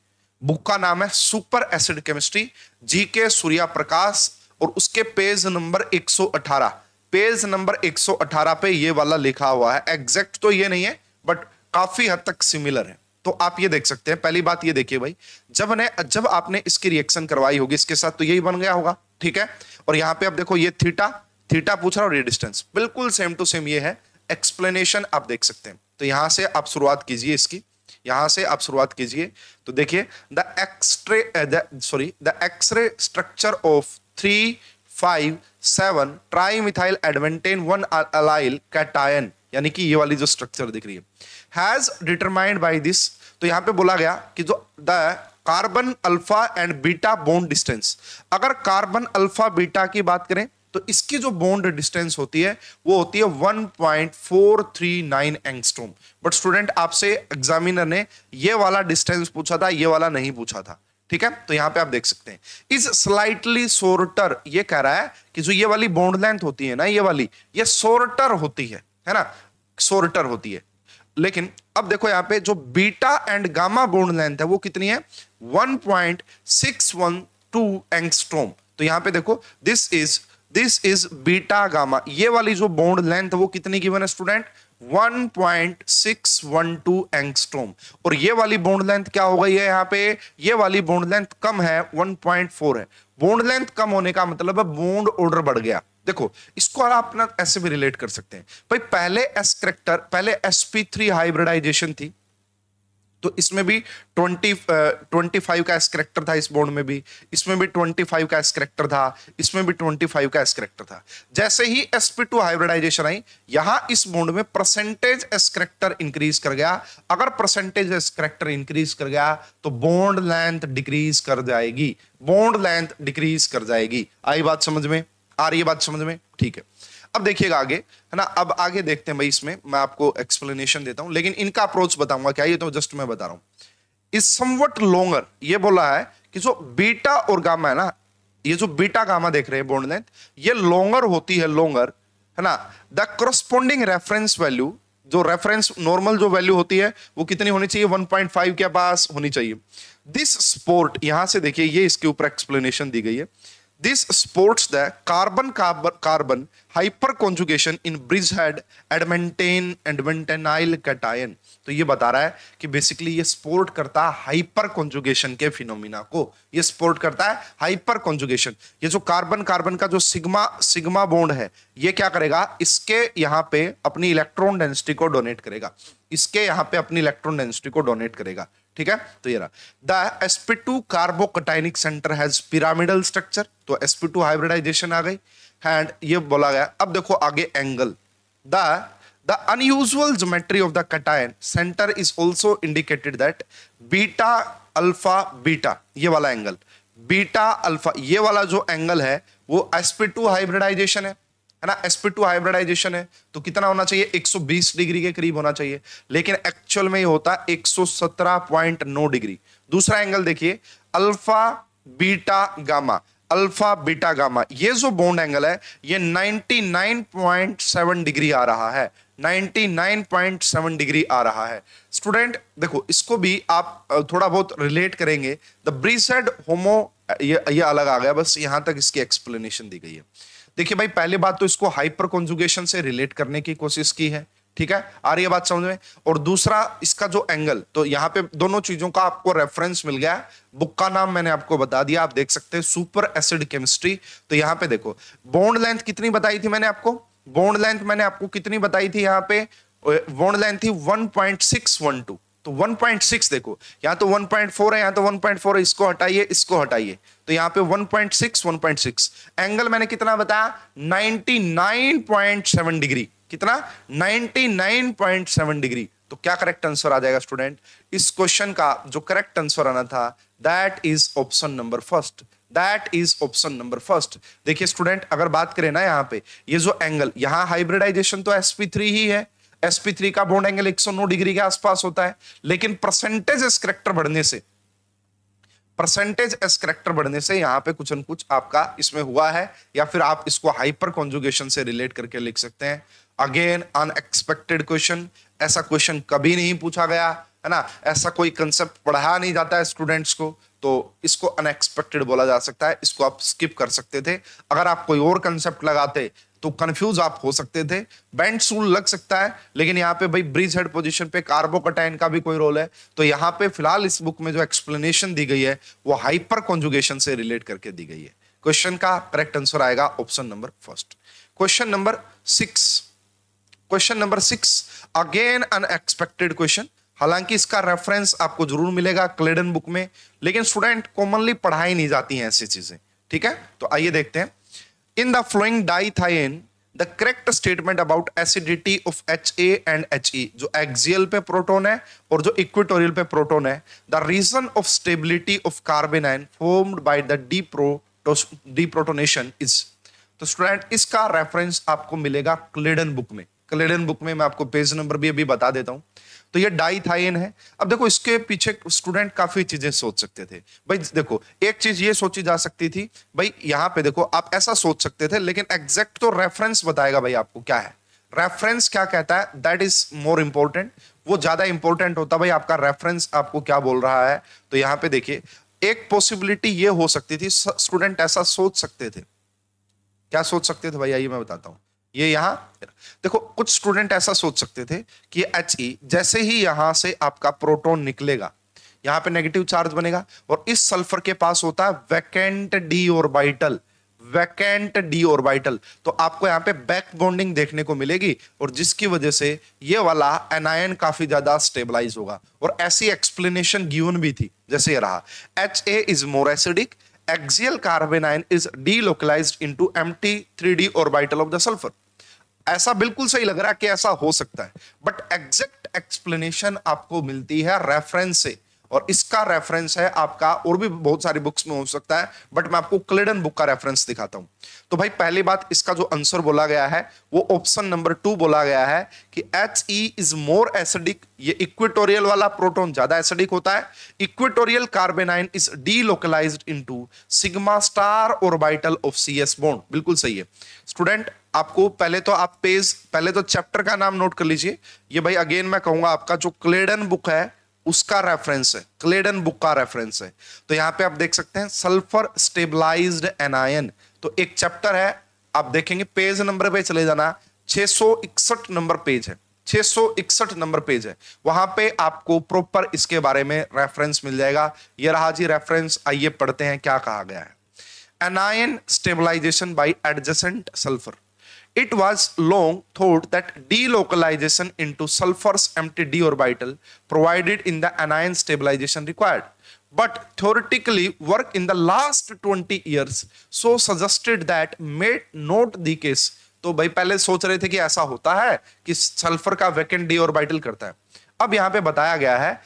बुक का नाम है सुपर एसिड केमिस्ट्री जी के सूर्या प्रकाश और उसके पेज नंबर 118 पेज नंबर 118 पे ये वाला लिखा हुआ है एग्जैक्ट तो ये नहीं है बट काफी हद तक सिमिलर है तो आप ये देख सकते हैं पहली बात ये देखिए भाई जब ने जब आपने इसकी रिएक्शन करवाई होगी इसके साथ तो यही बन गया होगा ठीक है और यहां पे आप देखो ये थीटा थीटा पूछ रहा और ये डिस्टेंस बिल्कुल सेम टू सेम ये है एक्सप्लेनेशन आप देख सकते हैं तो यहां से आप शुरुआत कीजिए इसकी यहां से आप शुरुआत कीजिए तो देखिए the X ray sorry the X ray structure of three five seven trimethyl adamantane one allyl cation यानी कि ये वाली जो स्ट्रक्चर दिख रही है हैज डिटरमाइंड बाय दिस तो यहां पे बोला गया कि जो the carbon alpha and beta bond distance अगर कार्बन अल्फा बीटा की बात करें तो इसकी जो बॉन्ड डिस्टेंस होती है वो होती है 1.439 एंगस्ट्रोम बट स्टूडेंट आपसे एग्जामिनर ने ये वाला डिस्टेंस पूछा था ये वाला नहीं पूछा था ठीक है तो यहां पे आप देख सकते हैं इज स्लाइटली सोर्टर ये कह रहा है कि जो ये वाली बॉन्ड लेंथ होती है ना ये वाली ये सोर्टर होती है है ना सोर्टर होती है लेकिन अब देखो यहां पे जो beta and gamma bond length है वो कितनी है 1.612 एंगस्ट्रोम तो यहां पे देखो this is this is beta gamma ये वाली जो बोन्ड लेंथ वो कितनी गिवन है स्टूडेंट 1.612 एंगस्ट्रोम और ये वाली बोन्ड लेंथ क्या हो गई है यहाँ पे ये वाली बोन्ड लेंथ कम है 1.4 है बोन्ड लेंथ कम होने का मतलब है बोन्ड ऑर्डर बढ़ गया देखो इसको आप अपना ऐसे भी रिलेट कर सकते हैं भाई पहले एस करेक्टर पहले एसपी थ्री हाइब्रिडाइजेशन थी तो इसमें भी ट्वेंटी ट्वेंटी फाइव का एस करेक्टर था इस बॉन्ड में भी इसमें भी ट्वेंटी फाइव का एस करेक्टर था इसमें भी ट्वेंटी फाइव का एस करेक्टर था जैसे ही एस पी टू हाइब्रिडाइजेशन आई यहां इस बॉन्ड में परसेंटेज एस करेक्टर इंक्रीज कर गया अगर परसेंटेज एस करेक्टर इंक्रीज कर गया तो बॉन्ड लेंथ डिक्रीज कर जाएगी बॉन्ड लेंथ डिक्रीज कर जाएगी आई बात समझ में आ रही है बात समझ में ठीक है अब देखिएगा आगे है ना अब आगे देखते हैं भाई इसमें मैं आपको एक्सप्लेनेशन देता हूं लेकिन इनका अप्रोच बताऊंगा क्या ये तो जस्ट मैं बता रहा हूं लॉन्गर ये बोला है कि जो बीटा और गामा है ना ये जो बीटा गामा देख रहे हैं बोर्ड ये लॉन्गर होती है लॉन्गर है ना द करस्पोंडिंग रेफरेंस वैल्यू जो रेफरेंस नॉर्मल जो वैल्यू होती है वो कितनी होनी चाहिए 1.5 के पास होनी चाहिए दिस स्पोर्ट यहां से देखिए ये इसके ऊपर एक्सप्लेनेशन दी गई है This supports the carbon-carbon hyperconjugation in bridgehead adamantane and cation. तो ये बता रहा है कि बेसिकली ये सपोर्ट करता है हाइपर कॉन्जुगेशन के फिनोमिना को ये सपोर्ट करता है हाइपर कॉन्जुगेशन ये जो कार्बन कार्बन का जो सिग्मा सिग्मा बॉन्ड है ये क्या करेगा इसके यहाँ पे अपनी इलेक्ट्रॉन डेंसिटी को डोनेट करेगा इसके यहाँ पे अपनी इलेक्ट्रॉन डेंसिटी को डोनेट करेगा ठीक है तो ये रहा the SP two carbocationic centre has pyramidal structure तो एसपी टू हाइब्रिडाइजेशन आ गई एंड ये बोला गया अब देखो आगे angle the the unusual geometry of the cation centre is also indicated that beta alpha beta ये वाला एंगल बीटा अल्फा ये वाला जो एंगल है वो एसपी टू हाइब्रिडाइजेशन है है ना एसपी टू हाइब्रिडाइजेशन है तो कितना होना चाहिए 120 डिग्री के करीब होना चाहिए लेकिन एक्चुअल में ये होता है 117.9 डिग्री दूसरा एंगल देखिए alpha beta gamma alpha beta gamma ये जो बॉन्ड एंगल है ये 99.7 डिग्री आ रहा है 99.7 डिग्री आ रहा है स्टूडेंट देखो इसको भी आप थोड़ा बहुत रिलेट करेंगे द ब्रीसेड होमो ये ये अलग आ गया बस यहां तक इसकी एक्सप्लेनेशन दी गई है देखिए भाई पहले बात तो इसको हाइपर कॉन्जुगेशन से रिलेट करने की कोशिश की है ठीक है आ रही है बात समझ में और दूसरा इसका जो एंगल तो यहाँ पे दोनों चीजों का आपको रेफरेंस मिल गया बुक का नाम मैंने आपको बता दिया आप देख सकते हैं सुपर एसिड केमिस्ट्री तो यहाँ पे देखो बोन्ड लेंथ कितनी बताई थी मैंने आपको बोन्ड लेंथ मैंने आपको कितनी बताई थी यहाँ पे बोन्ड लेंथ थी टू तो 1.6 देखो यहाँ तो 1.4 है यहाँ तो 1.4 है इसको हटाइए इसको हटाइए तो यहां पे 1.6 1.6 एंगल मैंने कितना बताया 99.7 डिग्री कितना 99.7 डिग्री तो क्या करेक्ट आंसर आ जाएगा स्टूडेंट इस क्वेश्चन का जो करेक्ट आंसर आना था that is option number first that is option number first देखिए स्टूडेंट अगर बात करें ना यहाँ पे ये जो एंगल यहाँ हाइब्रिडाइजेशन तो sp3 ही है sp3 का बॉन्ड एंगल 109 डिग्री के आसपास होता है लेकिन परसेंटेज एस करेक्टर बढ़ने से परसेंटेज एस करेक्टर बढ़ने से यहां पे कुछ न कुछ आपका इसमें हुआ है या फिर आप इसको हाइपर कॉन्जुगेशन से रिलेट करके लिख सकते हैं अगेन अनएक्सपेक्टेड क्वेश्चन ऐसा क्वेश्चन कभी नहीं पूछा गया है ना ऐसा कोई कंसेप्ट पढ़ाया नहीं जाता है स्टूडेंट्स को तो इसको अनएक्सपेक्टेड बोला जा सकता है इसको आप स्किप कर सकते थे अगर आप कोई और कंसेप्ट लगाते तो कंफ्यूज आप हो सकते थे बैंड सूल लग सकता है लेकिन यहाँ पे भाई ब्रिज हेड पोजिशन पे कार्बोकटाइन का भी कोई रोल है तो यहाँ पे फिलहाल इस बुक में जो एक्सप्लेनेशन दी गई है वो हाइपर कॉन्जुगेशन से रिलेट करके दी गई है क्वेश्चन का करेक्ट आंसर आएगा option number first question number six question number six again unexpected question हालांकि इसका रेफरेंस आपको जरूर मिलेगा क्लेडन बुक में लेकिन स्टूडेंट कॉमनली पढ़ाई नहीं जाती हैं ऐसी चीजें ठीक है तो आइए देखते हैं In the following dithiene, the correct statement about acidity of H A and H E जो एक्सियल पे प्रोटोन है और जो इक्विटोरियल पे प्रोटोन है the reason of stability of carbon ion formed by the deprotonation is तो student इसका reference आपको मिलेगा क्लेडन बुक में क्लेडन बुक में मैं आपको पेज नंबर भी अभी बता देता हूं तो ये डाइथाइन है अब देखो इसके पीछे स्टूडेंट काफी चीजें सोच सकते थे भाई देखो एक चीज ये सोची जा सकती थी भाई यहाँ पे देखो आप ऐसा सोच सकते थे लेकिन एग्जैक्ट तो रेफरेंस बताएगा भाई आपको क्या है रेफरेंस क्या कहता है दैट इज मोर इंपॉर्टेंट वो ज्यादा इंपॉर्टेंट होता भाई आपका रेफरेंस आपको क्या बोल रहा है तो यहाँ पे देखिए एक पॉसिबिलिटी ये हो सकती थी स्टूडेंट ऐसा सोच सकते थे क्या सोच सकते थे भाई आइए मैं बताता हूँ ये यहाँ देखो कुछ स्टूडेंट ऐसा सोच सकते थे कि एच ई e, जैसे ही यहां से आपका प्रोटोन निकलेगा यहाँ पे नेगेटिव चार्ज बनेगा और इस सल्फर के पास होता है vacant D orbital vacant D orbital तो आपको यहां पे बैक बॉन्डिंग देखने को मिलेगी और जिसकी वजह से ये वाला एनायन काफी ज्यादा स्टेबलाइज होगा और ऐसी एक्सप्लेनेशन गिवन भी थी जैसे ये रहा H A is more acidic axial axial in two M T three D 3D orbital of the sulphur ऐसा बिल्कुल सही लग रहा है कि ऐसा हो सकता है बट एग्जैक्ट एक्सप्लेनेशन आपको मिलती है रेफरेंस से और इसका रेफरेंस है आपका और भी बहुत सारी बुक्स में हो सकता है बट मैं आपको क्लेडन बुक का रेफरेंस दिखाता हूं तो भाई पहली बात इसका जो आंसर बोला गया है वो ऑप्शन नंबर टू बोला गया है कि H E is more acidic ये इक्वेटोरियल वाला प्रोटोन ज्यादा एसिडिक होता है equatorial carbanion is delocalize into sigma star orbital of C S bond बिल्कुल सही है स्टूडेंट आपको पहले तो आप पेज पहले तो चैप्टर का नाम नोट कर लीजिए ये भाई अगेन मैं कहूंगा आपका जो क्लेडन बुक है उसका रेफरेंस है क्लेडन बुक का रेफरेंस है तो यहां पे आप देख सकते हैं सल्फर स्टेबलाइज्ड एनायन तो एक चैप्टर है आप देखेंगे पेज नंबर पे चले जाना 661 नंबर पेज है 661 नंबर पेज है वहां पे आपको प्रॉपर इसके बारे में रेफरेंस मिल जाएगा ये रहा जी रेफरेंस आइए पढ़ते हैं क्या कहा गया है anion stabilization by adjacent sulphur It was long thought that delocalization into sulfur's empty d orbital provided in the anion stabilization required. But theoretically, work in the last 20 years so suggested that may not the case. तो भाई पहले सोच रहे थे कि ऐसा होता है कि सल्फर का वैकेंट डी ऑर्बिटल करता है अब यहाँ पे बताया गया है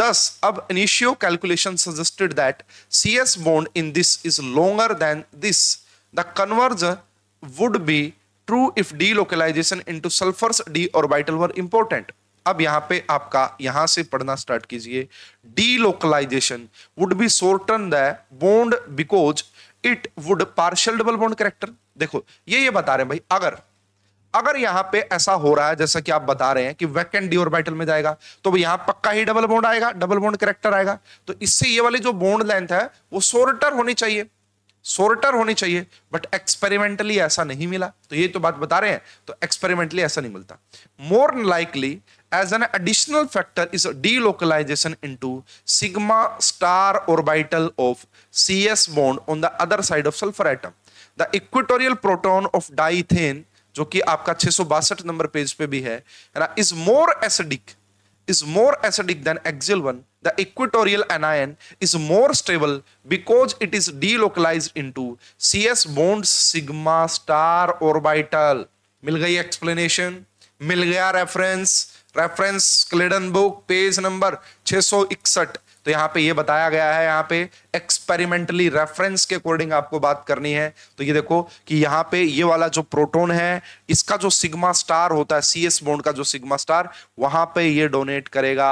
Thus, ab initio calculation suggested that CS bond in this is longer than this. The converge would be true if delocalization into sulphur's D orbital were important अब यहां पे आपका यहां से पढ़ना स्टार्ट कीजिए delocalization would be shorten the bond because it would partial double bond character देखो ये ये बता रहे हैं भाई अगर अगर यहां पे ऐसा हो रहा है जैसा कि आप बता रहे हैं कि वैकेंट डी ऑर्बिटल में जाएगा तो यहां पक्का ही डबल बॉन्ड आएगा डबल बॉन्ड करेक्टर आएगा तो इससे ये वाली जो बॉन्ड लेंथ है वो सोर्टर होनी चाहिए सोर्टर होनी चाहिए बट एक्सपेरिमेंटली ऐसा नहीं मिला तो ये तो बात बता रहे हैं तो एक्सपेरिमेंटली ऐसा नहीं मिलता more likely as an additional factor is delocalization to sigma star orbital of C S bond on the other side of sulphur item the equatorial proton of dithiane जो कि आपका छह सौ बासठ नंबर पेज पे भी है is more acidic is more acidic than axial one the equatorial anion is more stable because it is delocalized into CS bonds sigma star orbital. Mil gai explanation, mil gaya reference, reference Kleden book page number 661. तो यहाँ पे ये बताया गया है यहाँ पे experimentally reference के अकॉर्डिंग आपको बात करनी है तो ये देखो कि यहाँ पे ये वाला जो प्रोटोन है इसका जो सिग्मा स्टार होता है सी एस बोन्ड का जो सिग्मा स्टार वहां पे ये डोनेट करेगा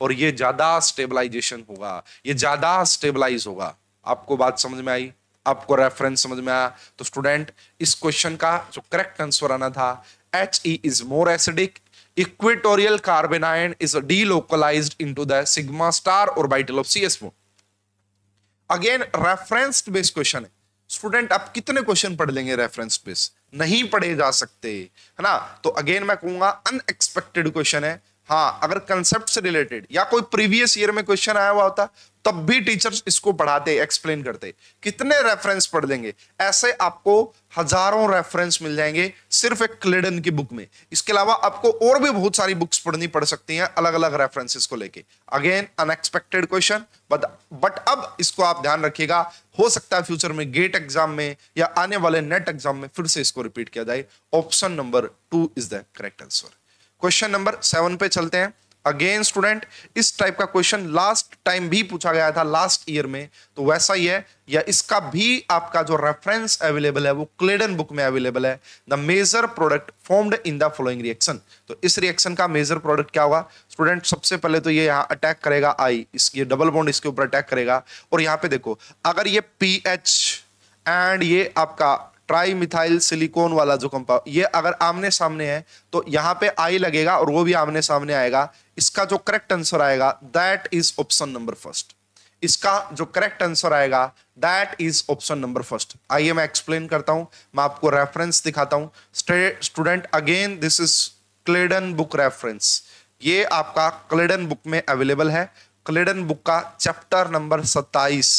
और ये ज्यादा स्टेबलाइजेशन होगा ये ज्यादा स्टेबलाइज होगा आपको बात समझ में आई आपको रेफरेंस समझ में आया तो स्टूडेंट इस क्वेश्चन का जो करेक्ट आंसर आना था H E is more acidic equatorial carbon ion is delocalized star और sigma star orbital of CSO. Again reference based question है स्टूडेंट आप कितने क्वेश्चन पढ़ लेंगे रेफरेंस बेस नहीं पढ़े जा सकते है ना तो अगेन मैं कहूंगा अनएक्सपेक्टेड क्वेश्चन है हाँ अगर कंसेप्ट से रिलेटेड या कोई प्रीवियस ईयर में क्वेश्चन आया हुआ होता तब भी टीचर्स इसको पढ़ाते एक्सप्लेन करते कितने रेफरेंस पढ़ लेंगे ऐसे आपको हजारों रेफरेंस मिल जाएंगे सिर्फ एक क्लेडन की बुक में इसके अलावा आपको और भी बहुत सारी बुक्स पढ़नी पड़ सकती हैं अलग अलग रेफरेंसेस को लेके again unexpected question but but अब इसको आप ध्यान रखिएगा हो सकता है फ्यूचर में गेट एग्जाम में या आने वाले नेट एग्जाम में फिर से इसको रिपीट किया जाए option number two is the correct answer question number seven पे चलते हैं अगेन स्टूडेंट इस टाइप का क्वेश्चन लास्ट टाइम भी पूछा गया था लास्ट ईयर में तो वैसा ही है या इसका भी आपका जो रेफरेंस अवेलेबल है वो क्लेडन बुक में अवेलेबल है the major product formed in the following reaction तो इस रिएक्शन का मेजर प्रोडक्ट क्या होगा स्टूडेंट सबसे पहले तो ये यहाँ अटैक करेगा आई इस ये डबल बॉन्ड इसके ऊपर अटैक करेगा और यहाँ पे देखो अगर ये पी एच एंड ये आपका ट्राई मिथाइल सिलिकॉन वाला जो कंपाउंड ये अगर आमने सामने है तो यहाँ पे आई लगेगा और वो भी आमने सामने आएगा इसका जो करेक्ट आंसर आएगा that is option number first इसका जो करेक्ट आंसर आएगा that is option number first आइए मैं एक्सप्लेन करता हूं मैं आपको रेफरेंस दिखाता हूं student again this is Clayden book reference ये आपका क्लेडन बुक में अवेलेबल है क्लेडन बुक का चैप्टर नंबर सत्ताईस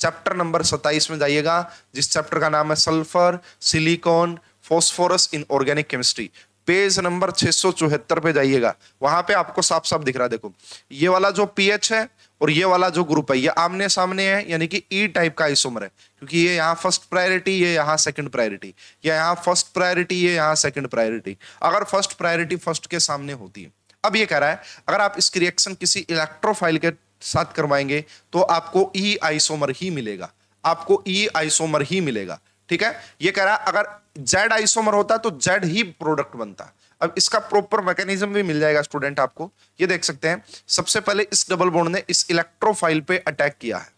चैप्टर नंबर 27 में जाइएगा जिस चैप्टर का नाम है sulphur silicon phosphorus in organic chemistry page number छह पे जाइएगा वहां पे आपको साफ साफ दिख रहा है देखो ये वाला जो पीएच है और ये वाला जो ग्रुप है ये आमने सामने है यानी कि ई e टाइप का आइसोमर है क्योंकि ये यहाँ फर्स्ट प्रायोरिटी ये यहाँ सेकंड प्रायोरिटी ये यहाँ फर्स्ट प्रायोरिटी ये यहाँ सेकंड प्रायोरिटी अगर फर्स्ट प्रायोरिटी फर्स्ट के सामने होती है अब ये कह रहा है अगर आप इसकी रिएक्शन किसी इलेक्ट्रोफाइल के साथ करवाएंगे तो आपको ई आइसोमर ही मिलेगा आपको ई आइसोमर ही मिलेगा ठीक है ये कह रहा है अगर जेड आइसोमर होता तो जेड ही प्रोडक्ट बनता अब इसका प्रॉपर मैकेनिज्म भी मिल जाएगा स्टूडेंट आपको ये देख सकते हैं सबसे पहले इस डबल बोन ने इस इलेक्ट्रोफाइल पे अटैक किया है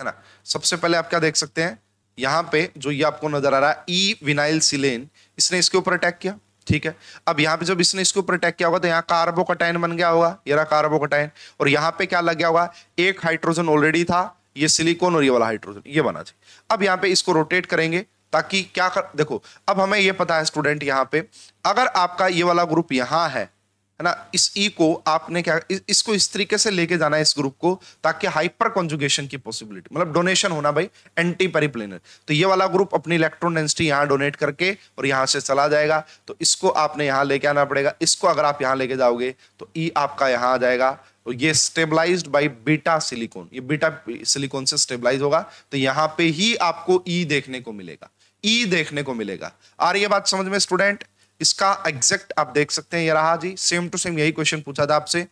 है ना सबसे पहले आप क्या देख सकते हैं यहां पे जो ये आपको नजर आ रहा है ई विनाइल सिलेन इसने इसके ऊपर अटैक किया ठीक है अब यहाँ पे जब इसने इसको प्रोटेक्ट किया होगा तो यहाँ कार्बोकटाइन बन गया होगा ये रहा कार्बोकटाइन और यहाँ पे क्या लग गया होगा एक हाइड्रोजन ऑलरेडी था ये सिलिकॉन और ये वाला हाइड्रोजन ये बना चाहिए अब यहाँ पे इसको रोटेट करेंगे ताकि क्या कर देखो अब हमें ये पता है स्टूडेंट यहाँ पे अगर आपका ये वाला ग्रुप यहाँ है है ना इस ई e को आपने क्या इस, इसको इस तरीके से लेके जाना है इस ग्रुप को ताकि हाइपर कॉन्जुगेशन की पॉसिबिलिटी मतलब डोनेशन होना भाई एंटी पेरीप्लेनर तो ये वाला ग्रुप अपनी इलेक्ट्रॉन डेंसिटी यहाँ डोनेट करके और यहाँ से चला जाएगा तो इसको आपने यहाँ लेके आना पड़ेगा इसको अगर आप यहाँ लेके जाओगे तो ई e आपका यहाँ आ जाएगा और तो ये स्टेबलाइज बाई बीटा सिलिकोन ये बीटा सिलिकोन से स्टेबलाइज होगा तो यहाँ पे ही आपको ई e देखने को मिलेगा ई देखने को मिलेगा आ रही है बात समझ में स्टूडेंट इसका एग्जैक्ट आप देख सकते हैं ये रहा जी सेम टू सेम यही क्वेश्चन पूछा था आपसे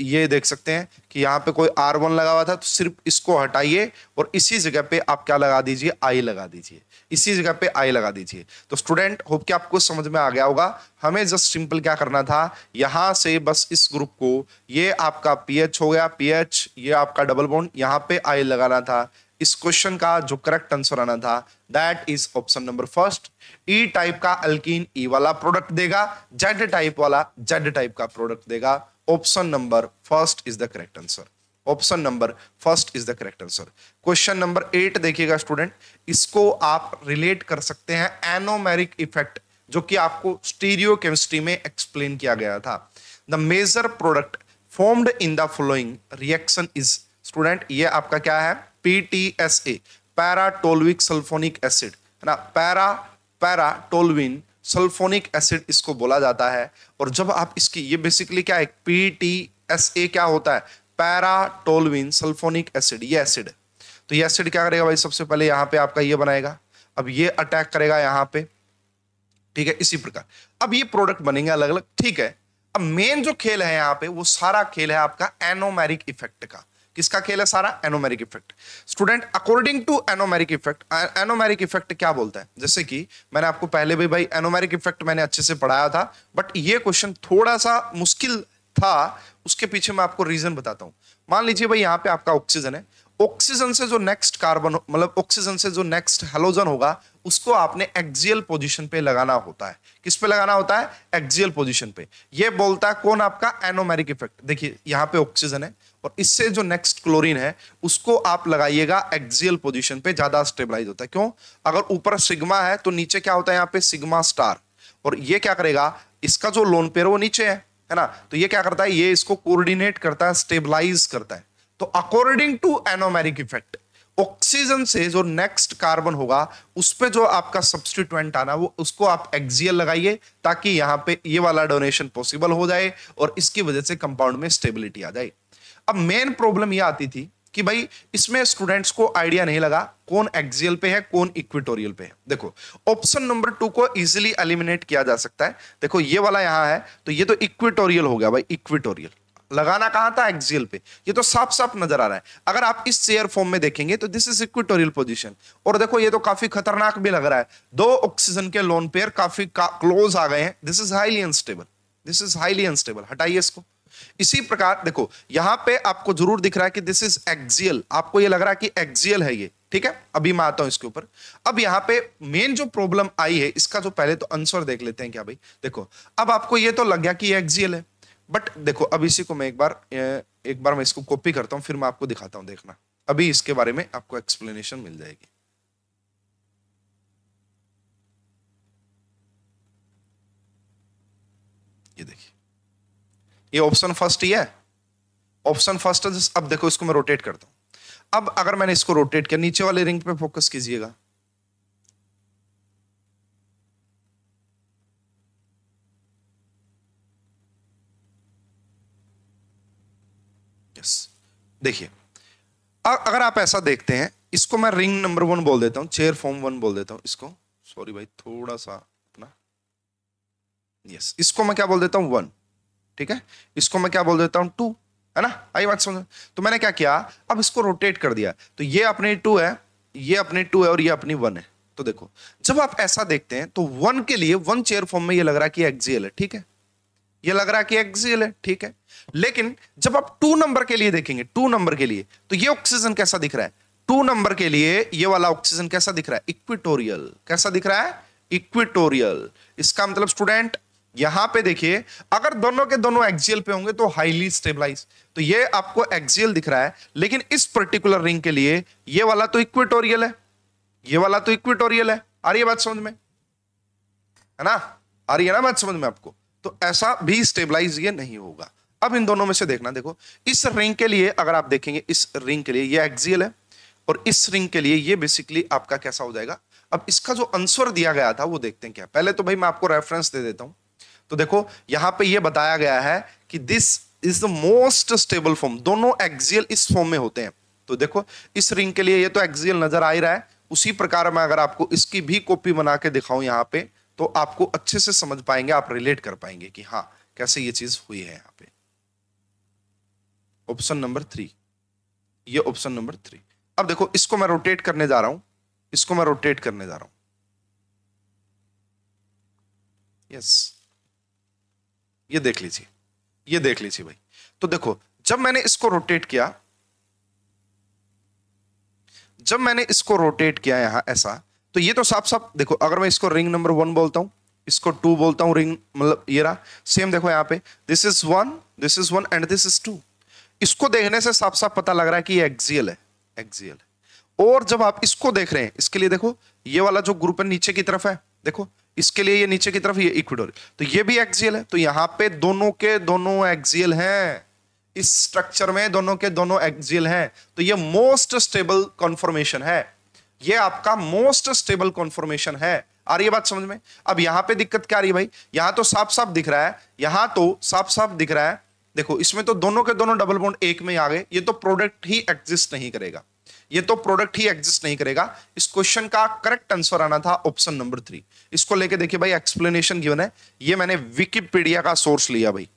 ये देख सकते हैं कि यहाँ पे कोई आर वन लगा हुआ था तो सिर्फ इसको हटाइए और इसी जगह पे आप क्या लगा दीजिए आई लगा दीजिए इसी जगह पे आई लगा दीजिए तो स्टूडेंट होप कि आपको समझ में आ गया होगा हमें जस्ट सिंपल क्या करना था यहाँ से बस इस ग्रुप को ये आपका पी हो गया पी ये आपका डबल बॉन्ड यहाँ पे आई लगाना था इस क्वेश्चन का जो करेक्ट आंसर आना था that is option number first E type का अल्किन ई e वाला प्रोडक्ट देगा जेड टाइप वाला जेड टाइप का प्रोडक्ट देगा option number first is the correct answer option number first is the correct answer question number eight देखिएगा student इसको आप relate कर सकते हैं एनोमेरिक इफेक्ट जो कि आपको स्टीरियो केमिस्ट्री में एक्सप्लेन किया गया था the major product formed in the following reaction is student ये आपका क्या है पीटीएसए पैराटोलविक सल्फोनिक एसिड है ना पैरा पैराटोलविन सल्फोनिक एसिड इसको बोला जाता है और जब आप इसकी ये बेसिकली क्या है पीटीएसए क्या होता है पैराटोलविन सल्फोनिक एसिड ये एसिड तो ये एसिड क्या करेगा भाई सबसे पहले यहाँ पे आपका ये बनाएगा अब ये अटैक करेगा यहाँ पे ठीक है इसी प्रकार अब ये प्रोडक्ट बनेंगे अलग अलग ठीक है अब मेन जो खेल है यहाँ पे वो सारा खेल है आपका एनोमेरिक इफेक्ट का किसका खेल है सारा anomeric effect student according to anomeric effect anomeric effect क्या बोलता है जैसे कि मैंने आपको पहले भी भाई एनोमेरिक इफेक्ट मैंने अच्छे से पढ़ाया था बट ये क्वेश्चन थोड़ा सा मुश्किल था उसके पीछे मैं आपको रीजन बताता हूँ मान लीजिए भाई यहाँ पे आपका ऑक्सीजन है ऑक्सीजन से जो नेक्स्ट कार्बन मतलब ऑक्सीजन से जो नेक्स्ट हेलोजन होगा उसको आपने एक्सियल पोजीशन पे लगाना होता है किस पे लगाना होता है एक्सियल पोजीशन पे ये बोलता है कौन आपका एनोमेरिक इफेक्ट देखिए यहाँ पे ऑक्सीजन है और इससे जो नेक्स्ट क्लोरीन है उसको आप लगाइएगा एक्सियल पोजीशन पे ज्यादा स्टेबलाइज होता है क्यों अगर ऊपर सिग्मा है तो नीचे क्या होता है यहाँ पे सिग्मा स्टार और ये क्या करेगा इसका जो लोन पेयर वो नीचे है है ना तो ये क्या करता है ये इसको कोऑर्डिनेट करता है स्टेबलाइज करता है तो according to anomeric effect oxygen से जो नेक्स्ट कार्बन होगा उस पर जो आपका सब्सटीट्यूएंट आना वो उसको आप एक्सियल लगाइए ताकि यहाँ पे ये वाला डोनेशन पॉसिबल हो जाए और इसकी वजह से कंपाउंड में स्टेबिलिटी आ जाए अब मेन प्रॉब्लम यह आती थी कि भाई इसमें स्टूडेंट्स को आइडिया नहीं लगा कौन एक्सियल पे है कौन इक्विटोरियल पे है देखो ऑप्शन नंबर टू को इजीली एलिमिनेट किया जा सकता है देखो ये वाला यहां है तो ये तो इक्विटोरियल हो गया भाई इक्विटोरियल लगाना कहां था एक्सियल पे ये तो साफ साफ नजर आ रहा है अगर आप इस चेयर फॉर्म में देखेंगे तो दिस इज इक्विटोरियल पोजिशन और देखो ये तो काफी खतरनाक भी लग रहा है दो ऑक्सीजन के लोन पेयर काफी क्लोज का, आ गए हैं this is highly unstable this is highly unstable हटाइए इसको इसी प्रकार देखो यहां पे आपको जरूर दिख रहा है कि दिस इज एक्सियल आपको ये लग रहा है कि एक्सियल है ये ठीक है अभी मैं आता हूं इसके ऊपर अब यहां पे मेन जो प्रॉब्लम आई है इसका जो तो पहले तो आंसर देख लेते हैं क्या भाई देखो अब आपको ये तो लग गया कि ये एक्सियल है बट देखो अब इसी को मैं एक बार एक बार मैं इसको कॉपी करता हूं फिर मैं आपको दिखाता हूं देखना अभी इसके बारे में आपको एक्सप्लेनेशन मिल जाएगी ये देखिए ये ऑप्शन फर्स्ट ही है ऑप्शन फर्स्ट है अब देखो इसको मैं रोटेट करता हूं अब अगर मैंने इसको रोटेट किया नीचे वाले रिंग पे फोकस कीजिएगा देखिए अगर आप ऐसा देखते हैं इसको मैं रिंग नंबर वन बोल देता हूं चेयर फॉर्म वन बोल देता हूं इसको सॉरी भाई थोड़ा सा अपना यस इसको मैं क्या बोल देता हूं वन ठीक है इसको मैं क्या बोल देता हूँ टू है ना आई बात समझ तो मैंने क्या किया अब इसको रोटेट कर दिया तो ये अपनी टू है ये अपनी टू है और ये अपनी वन है तो देखो जब आप ऐसा देखते हैं तो वन के लिए वन चेयर फॉर्म में ये लग रहा है कि एक्सियल है ठीक है ये लग रहा है कि एक्सियल है ठीक है लेकिन जब आप टू नंबर के लिए देखेंगे टू नंबर के लिए तो ये ऑक्सीजन कैसा दिख रहा है टू नंबर के लिए ये वाला ऑक्सीजन कैसा दिख रहा है इक्विटोरियल कैसा दिख रहा है इक्विटोरियल इसका मतलब स्टूडेंट यहां पे देखिए अगर दोनों के दोनों एक्सियल पे होंगे तो हाईली स्टेबलाइज तो ये आपको एक्सियल दिख रहा है लेकिन इस पर्टिकुलर रिंग के लिए ये वाला तो इक्विटोरियल है ये वाला तो इक्विटोरियल है आ रही है बात समझ में है ना आ रही है ना बात समझ में आपको तो ऐसा भी स्टेबलाइज ये नहीं होगा अब इन दोनों में से देखना देखो इस रिंग के लिए अगर आप देखेंगे इस रिंग के लिए ये एक्सियल है और इस रिंग के लिए ये बेसिकली आपका कैसा हो जाएगा अब इसका जो आंसर दिया गया था वो देखते हैं क्या पहले तो भाई मैं आपको रेफरेंस दे देता हूं तो देखो यहां पे ये बताया गया है कि this is the most stable form दोनों एक्सियल इस फॉर्म में होते हैं तो देखो इस रिंग के लिए ये तो एक्सियल नजर आ ही रहा है उसी प्रकार में अगर आपको इसकी भी कॉपी बना के दिखाऊं यहाँ पे तो आपको अच्छे से समझ पाएंगे आप रिलेट कर पाएंगे कि हाँ कैसे ये चीज हुई है यहाँ पे ऑप्शन नंबर थ्री ये ऑप्शन नंबर थ्री अब देखो इसको मैं रोटेट करने जा रहा हूं इसको मैं रोटेट करने जा रहा हूं यस yes. ये देख लीजिए ये देख लीजिए भाई तो देखो जब मैंने इसको रोटेट किया जब मैंने इसको रोटेट किया यहां ऐसा तो ये तो साफ साफ देखो अगर मैं इसको रिंग नंबर वन बोलता हूं इसको टू बोलता हूं रिंग मतलब ये रहा सेम देखो यहां पे this is one this is one and this is two इसको देखने से साफ साफ पता लग रहा है कि ये एक्सियल है एक्सियल और जब आप इसको देख रहे हैं इसके लिए देखो ये वाला जो ग्रुप है नीचे की तरफ है देखो इसके लिए ये नीचे की तरफ ये इक्विटोरियल तो ये भी एक्सियल है तो यहां पे दोनों के दोनों एक्सियल हैं इस स्ट्रक्चर में दोनों के दोनों एक्सियल हैं तो ये मोस्ट स्टेबल कॉन्फॉर्मेशन है ये आपका मोस्ट स्टेबल कॉन्फॉर्मेशन है आ रही है बात समझ में अब यहां पे दिक्कत क्या आ रही है भाई यहां तो साफ साफ दिख रहा है यहां तो साफ साफ दिख रहा है देखो इसमें तो दोनों के दोनों डबल बॉन्ड एक में आ गए ये तो प्रोडक्ट ही एग्जिस्ट नहीं करेगा ये तो प्रोडक्ट ही एग्जिस्ट नहीं करेगा इस क्वेश्चन का करेक्ट आंसर आना था ऑप्शन नंबर थ्री इसको लेके देखिए भाई एक्सप्लेनेशन गिवन है ये मैंने विकीपीडिया का सोर्स लिया भाई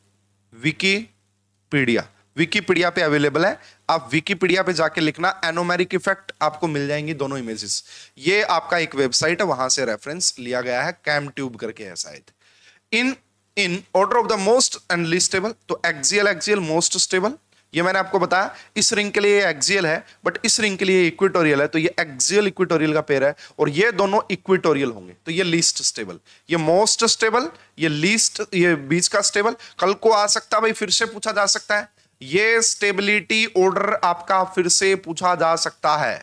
विकीपीडिया विकीपीडिया पे अवेलेबल है आप विकीपीडिया पे जाके लिखना एनोमेरिक इफेक्ट आपको मिल जाएंगी दोनों इमेजेस ये आपका एक वेबसाइट है वहां से रेफरेंस लिया गया है कैम ट्यूब करके है शायद in in order of the most and least stable तो एक्सियल एक्सियल मोस्ट स्टेबल ये मैंने आपको बताया इस रिंग के लिए एक्सियल है बट इस रिंग के लिए इक्विटोरियल है तो ये एक्सियल इक्विटोरियल का पेयर है और ये दोनों इक्विटोरियल होंगे तो ये लीस्ट स्टेबल ये मोस्ट स्टेबल ये लीस्ट ये बीच का स्टेबल कल को आ सकता भाई फिर से पूछा जा सकता है ये स्टेबिलिटी ऑर्डर आपका फिर से पूछा जा सकता है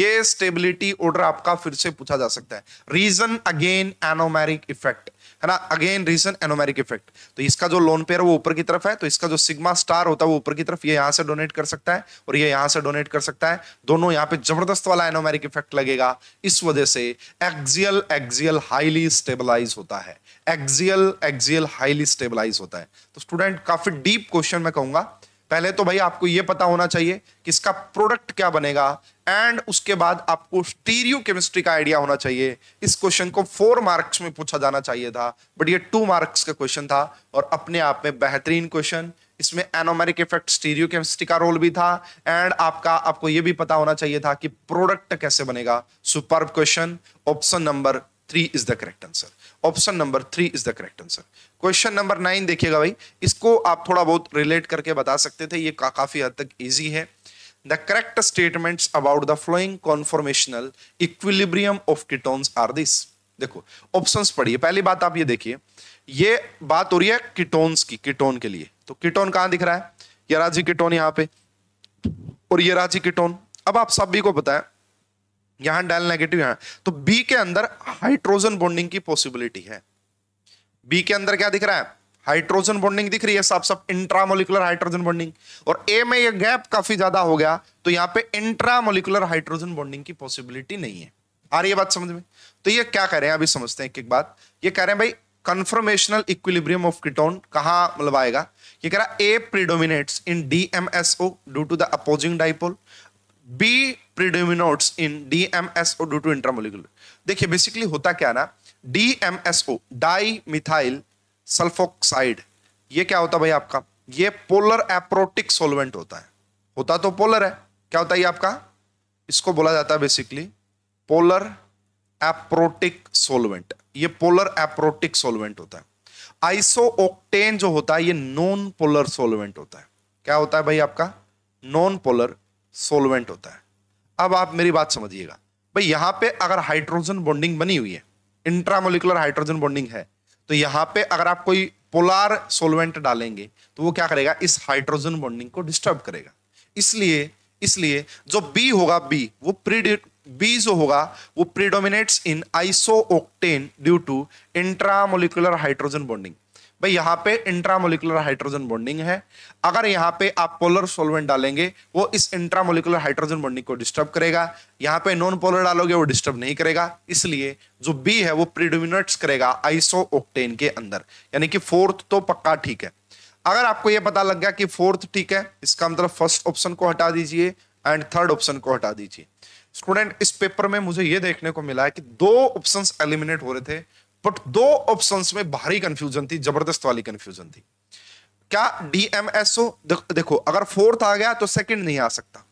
ये स्टेबिलिटी ऑर्डर आपका फिर से पूछा जा सकता है रीजन अगेन एनोमेरिक इफेक्ट है ना अगेन रीजन एनोमेरिक इफेक्ट तो इसका जो लोन पेयर वो ऊपर की तरफ है तो इसका जो सिग्मा स्टार होता है वो ऊपर की तरफ ये यहाँ से डोनेट कर सकता है और ये यहाँ से डोनेट कर सकता है दोनों यहाँ पे जबरदस्त वाला एनोमेरिक इफेक्ट लगेगा इस वजह से एक्जियल एक्जियल हाईली स्टेबलाइज होता है एक्जियल एक्जियल हाईली स्टेबलाइज होता है तो स्टूडेंट काफी डीप क्वेश्चन मैं कहूंगा पहले तो भाई आपको यह पता होना चाहिए कि इसका प्रोडक्ट क्या बनेगा एंड उसके बाद आपको स्टीरियो केमिस्ट्री का आइडिया होना चाहिए इस क्वेश्चन को फोर मार्क्स में पूछा जाना चाहिए था बट ये टू मार्क्स का क्वेश्चन था और अपने आप में बेहतरीन क्वेश्चन इसमें एनोमेरिक इफेक्ट स्टीरियो केमिस्ट्री का रोल भी था एंड आपका आपको यह भी पता होना चाहिए था कि प्रोडक्ट कैसे बनेगा super question option number three is the correct answer option number three is the correct answer question number nine देखिएगा भाई इसको आप थोड़ा बहुत रिलेट करके बता सकते थे ये का, काफी हद तक इजी है the correct statements about the following conformational equilibrium of ketones are this देखो ऑप्शंस पढ़िए पहली बात आप ये देखिए ये बात हो रही है किटोन्स की किटोन के लिए तो किटोन कहां दिख रहा है ये राजी किटोन यहां पे और ये राजी किटोन अब आप सभी को पता यहां डाल नेगेटिव यहां तो बी के अंदर हाइड्रोजन बॉन्डिंग की पॉसिबिलिटी है बी के अंदर क्या दिख रहा है हाइड्रोजन बॉन्डिंग दिख रही है साफ साफ इंट्रामोलिकुलर हाइड्रोजन बॉन्डिंग और ए में ये गैप काफी ज्यादा हो गया तो यहां पे इंट्रामोलिकुलर हाइड्रोजन बॉन्डिंग की पॉसिबिलिटी नहीं है आ रही है बात समझ में तो ये क्या कह रहे हैं अभी समझते हैं एक एक बात ये कह रहे हैं भाई कंफर्मेशनल इक्विलिब्रियम ऑफ कीटोन कहा मतलब आएगा ये कह रहा है A predominates in DMSO due to the opposing dipole B predominates in DMSO due to intramolecular. देखिए बेसिकली होता क्या ना DMSO डाई मिथाइल सल्फोक्साइड ये क्या होता भाई आपका ये पोलर एप्रोटिक सोलवेंट होता है होता तो पोलर है क्या होता है ये आपका इसको बोला जाता है बेसिकली पोलर एप्रोटिक सोलवेंट ये पोलर एप्रोटिक सोलवेंट होता है आइसो ओक्टेन जो होता है ये नॉन पोलर सोलवेंट होता है क्या होता है भाई आपका नॉन पोलर सोलवेंट होता है अब आप मेरी बात समझिएगा भाई यहां पे अगर हाइड्रोजन बॉन्डिंग बनी हुई है इंट्रामोलिकुलर हाइड्रोजन बॉन्डिंग है तो यहां पे अगर आप कोई पोलार सोलवेंट डालेंगे तो वो क्या करेगा इस हाइड्रोजन बॉन्डिंग को डिस्टर्ब करेगा इसलिए इसलिए जो बी होगा बी वो प्री बी जो होगा वो predominates in isooctane due to intramolecular hydrogen bonding भाई यहाँ पे इंट्रामोलिकुलर हाइड्रोजन बॉन्डिंग है अगर यहाँ पे आप पोलर सोलवेंट डालेंगे वो इस इंट्रामोलिकुलर हाइड्रोजन बॉन्डिंग को डिस्टर्ब करेगा यहाँ पे नॉन पोलर डालोगे वो डिस्टर्ब नहीं करेगा इसलिए जो बी है वो प्रिडोमिनेट्स करेगा आइसो ओक्टेन के अंदर यानी कि फोर्थ तो पक्का ठीक है अगर आपको ये पता लग गया कि फोर्थ ठीक है इसका मतलब फर्स्ट ऑप्शन को हटा दीजिए एंड थर्ड ऑप्शन को हटा दीजिए स्टूडेंट इस पेपर में मुझे ये देखने को मिला है कि दो ऑप्शंस एलिमिनेट हो रहे थे बट दो ऑप्शंस में भारी कंफ्यूजन थी जबरदस्त वाली कंफ्यूजन थी क्या डीएमएसओ देखो, देखो अगर फोर्थ आ गया तो सेकंड नहीं आ सकता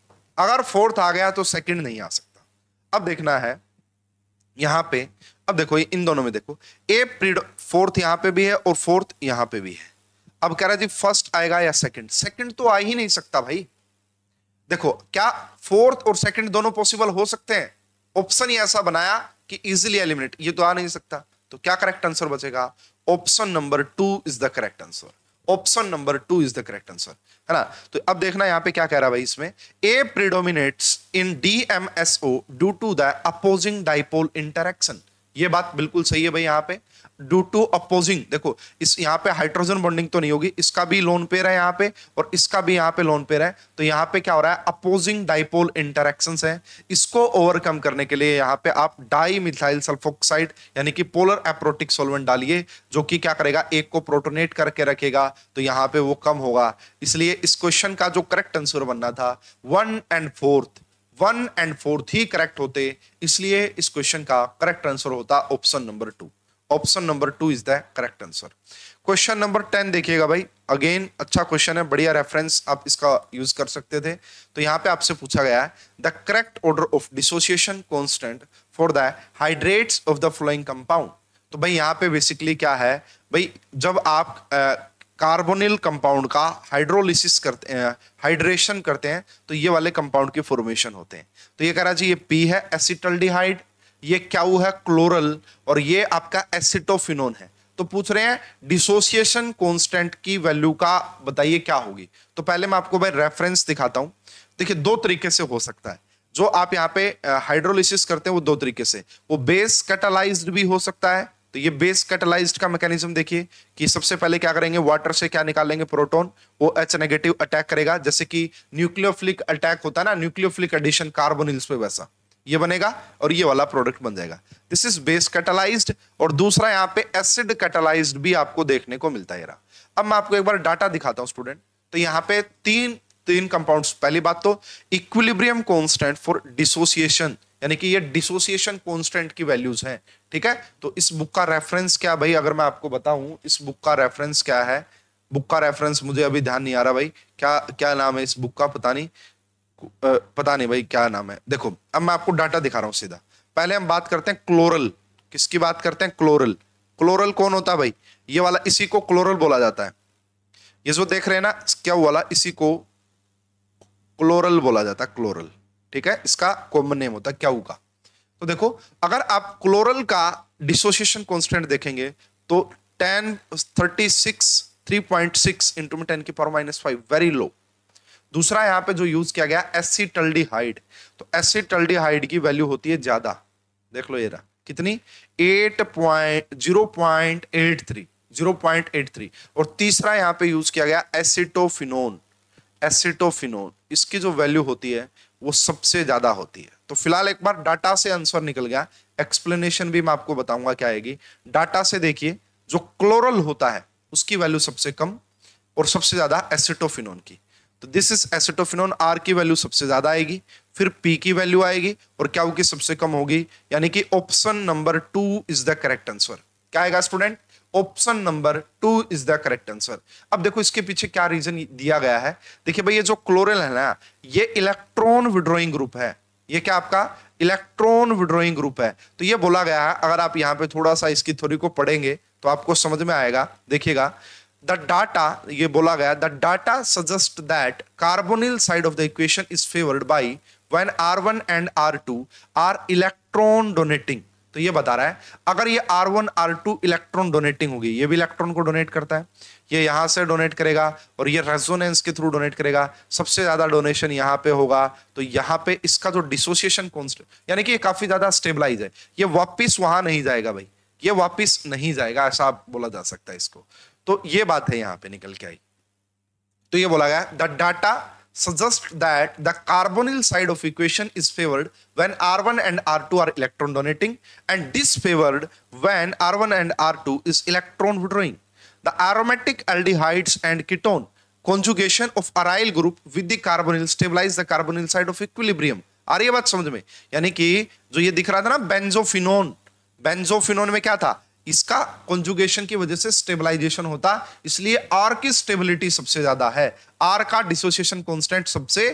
अगर फोर्थ आ गया तो सेकंड नहीं आ सकता अब देखना है यहां पे अब देखो इन दोनों में देखो ए फोर्थ यहां पे भी है और फोर्थ यहां पे भी है अब कह रहा जी फर्स्ट आएगा या सेकंड सेकंड तो आ ही नहीं सकता भाई देखो क्या फोर्थ और सेकंड दोनों पॉसिबल हो सकते हैं ऑप्शन ही ऐसा बनाया कि इजिली एलिमिनेट ये तो आ नहीं सकता तो क्या करेक्ट आंसर बचेगा option number two is the correct answer option number two is the correct answer है ना तो अब देखना यहां पे क्या कह रहा है भाई इसमें A predominates in DMSO due to the opposing dipole interaction ये बात बिल्कुल सही है भाई यहाँ पे ड्यू टू अपोजिंग देखो इस यहाँ पे हाइड्रोजन बॉन्डिंग तो नहीं होगी इसका भी लोन पेयर है यहाँ पे और इसका भी यहाँ पे लोन पेयर है तो यहाँ पे क्या हो रहा है अपोजिंग डाइपोल इंटरक्शन है इसको ओवरकम करने के लिए यहाँ पे आप डाई मिथाइल सल्फोक्साइड यानी कि पोलर एप्रोटिक सोलवेंट डालिए जो कि क्या करेगा एक को प्रोटोनेट करके रखेगा तो यहाँ पे वो कम होगा इसलिए इस क्वेश्चन का जो करेक्ट आंसर बनना था one and fourth one and fourth ही करेक्ट होते इसलिए इस क्वेश्चन का करेक्ट आंसर होता option number two option number two is the correct answer question number ten देखिएगा भाई अगेन अच्छा क्वेश्चन है बढ़िया रेफरेंस आप इसका यूज कर सकते थे तो यहाँ पे आपसे पूछा गया है the correct order of dissociation constant for the hydrates of the following compound तो भाई यहाँ पे बेसिकली क्या है भाई जब आप कार्बोनिल कंपाउंड का हाइड्रोलिसिस करते हैं हाइड्रेशन करते हैं तो ये वाले कंपाउंड की फॉर्मेशन होते हैं तो ये कह रहा जी ये पी है एसिटल्डिहाइड ये क्या हुआ है क्लोरल और ये आपका एसिटोफिनोन है तो पूछ रहे हैं डिसोसिएशन कॉन्स्टेंट की वैल्यू का बताइए क्या होगी तो पहले मैं आपको भाई रेफरेंस दिखाता हूं देखिए दो तरीके से हो सकता है जो आप यहाँ पे हाइड्रोलिसिस करते हैं वो दो तरीके से वो बेस कैटालाइज्ड भी हो सकता है तो ये बेस कैटलाइज का मैकेनिज्म देखिए कि सबसे पहले क्या करेंगे वाटर से क्या निकालेंगे प्रोटॉन वो एच नेगेटिव अटैक करेगा जैसे कि न्यूक्लियोफ्लिक अटैक होता है ना न्यूक्लियोफ्लिक एडिशन कार्बोनिल्स पे वैसा ये बनेगा और ये वाला प्रोडक्ट बन जाएगा दिस इज बेस कैटलाइज्ड और दूसरा यहाँ पे एसिड कैटलाइज्ड भी आपको देखने को मिलता है अब मैं आपको एक बार डाटा दिखाता हूँ स्टूडेंट तो यहाँ पे तीन तीन कंपाउंड्स पहली बात तो इक्विलिब्रियम कॉन्स्टेंट फॉर डिसोसिएशन यानी कि ये डिसोसिएशन कॉन्स्टेंट की वैल्यूज हैं ठीक है तो इस बुक का रेफरेंस क्या भाई अगर मैं आपको बताऊं इस बुक का रेफरेंस क्या है बुक का रेफरेंस मुझे अभी ध्यान नहीं आ रहा भाई क्या क्या नाम है इस बुक का पता नहीं पता नहीं भाई क्या नाम है देखो अब मैं आपको डाटा दिखा रहा हूँ सीधा पहले हम बात करते हैं क्लोरल किसकी बात करते हैं क्लोरल क्लोरल कौन होता है भाई ये वाला इसी को क्लोरल बोला जाता है ये जो देख रहे हैं ना क्या वाला इसी को क्लोरल बोला जाता है क्लोरल ठीक है इसका कॉमन नेम होता है क्या होगा तो देखो अगर आप क्लोरल का डिसोसिएशन कॉन्स्टेंट देखेंगे तो ten thirty six three point six into ten की power minus five very low दूसरा यहां पे जो यूज किया गया एसिटल्डी हाइड तो एसिटल्डी हाइड की वैल्यू होती है ज्यादा देख लो ये रहा कितनी eight point zero point eight three zero point eight three और तीसरा यहां पे यूज किया गया एसिटोफिनोन एसिटोफिनोन इसकी जो वैल्यू होती है वो सबसे ज्यादा होती है तो फिलहाल एक बार डाटा से आंसर निकल गया एक्सप्लेनेशन भी मैं आपको बताऊंगा क्या आएगी डाटा से देखिए जो क्लोरल होता है उसकी वैल्यू सबसे कम और सबसे ज्यादा एसिटोफिनोन की तो दिस इज एसिटोफिनोन आर की वैल्यू सबसे ज्यादा आएगी फिर पी की वैल्यू आएगी और क्या होगी सबसे कम होगी यानी कि option number two is the correct answer क्या आएगा student option number two is the correct answer अब देखो इसके पीछे क्या रीजन दिया गया है देखिए भाई ये जो क्लोरिन है ना ये इलेक्ट्रॉन विड्रॉइंग ग्रुप है ये क्या आपका इलेक्ट्रॉन विड्रॉइंग ग्रुप है तो ये बोला गया है अगर आप यहाँ पे थोड़ा सा इसकी थोड़ी को पढ़ेंगे तो आपको समझ में आएगा देखिएगा द डाटा ये बोला गया the data suggest that carbonyl side of the equation is favoured by one and R two R electron donating तो ये बता रहा है अगर ये R one R two electron donating होगी ये भी इलेक्ट्रॉन को डोनेट करता है ये यहाँ से डोनेट करेगा और ये रेजोनेंस के थ्रू डोनेट करेगा सबसे ज़्यादा डोनेशन यहाँ पे होगा तो यहाँ पे इसका जो डिसोसिएशन कॉन्स्टेंट यानी कि ये काफ़ी ज़्यादा स्टेबलाइज है ये वापिस वहां नहीं जाएगा भाई ये वापिस नहीं जाएगा ऐसा बोला जा सकता है इसको तो ये बात है यहाँ पे निकल के आई तो ये बोला गया the data suggest that the carbonyl side of equation is favored when R1 and R2 are electron donating and disfavored when R1 and R2 is electron withdrawing. The aromatic aldehydes and ketone conjugation of aryl group with the carbonyl stabilize the carbonyl side of equilibrium. are रही है बात समझ में यानी कि जो ये दिख रहा था ना बेंजोफिनोन बेंजोफिनोन में क्या इसका कंजुगेशन की वजह से स्टेबलाइजेशन होता इसलिए आर की स्टेबिलिटी सबसे ज्यादा है आर का डिसोसिएशन कॉन्स्टेंट सबसे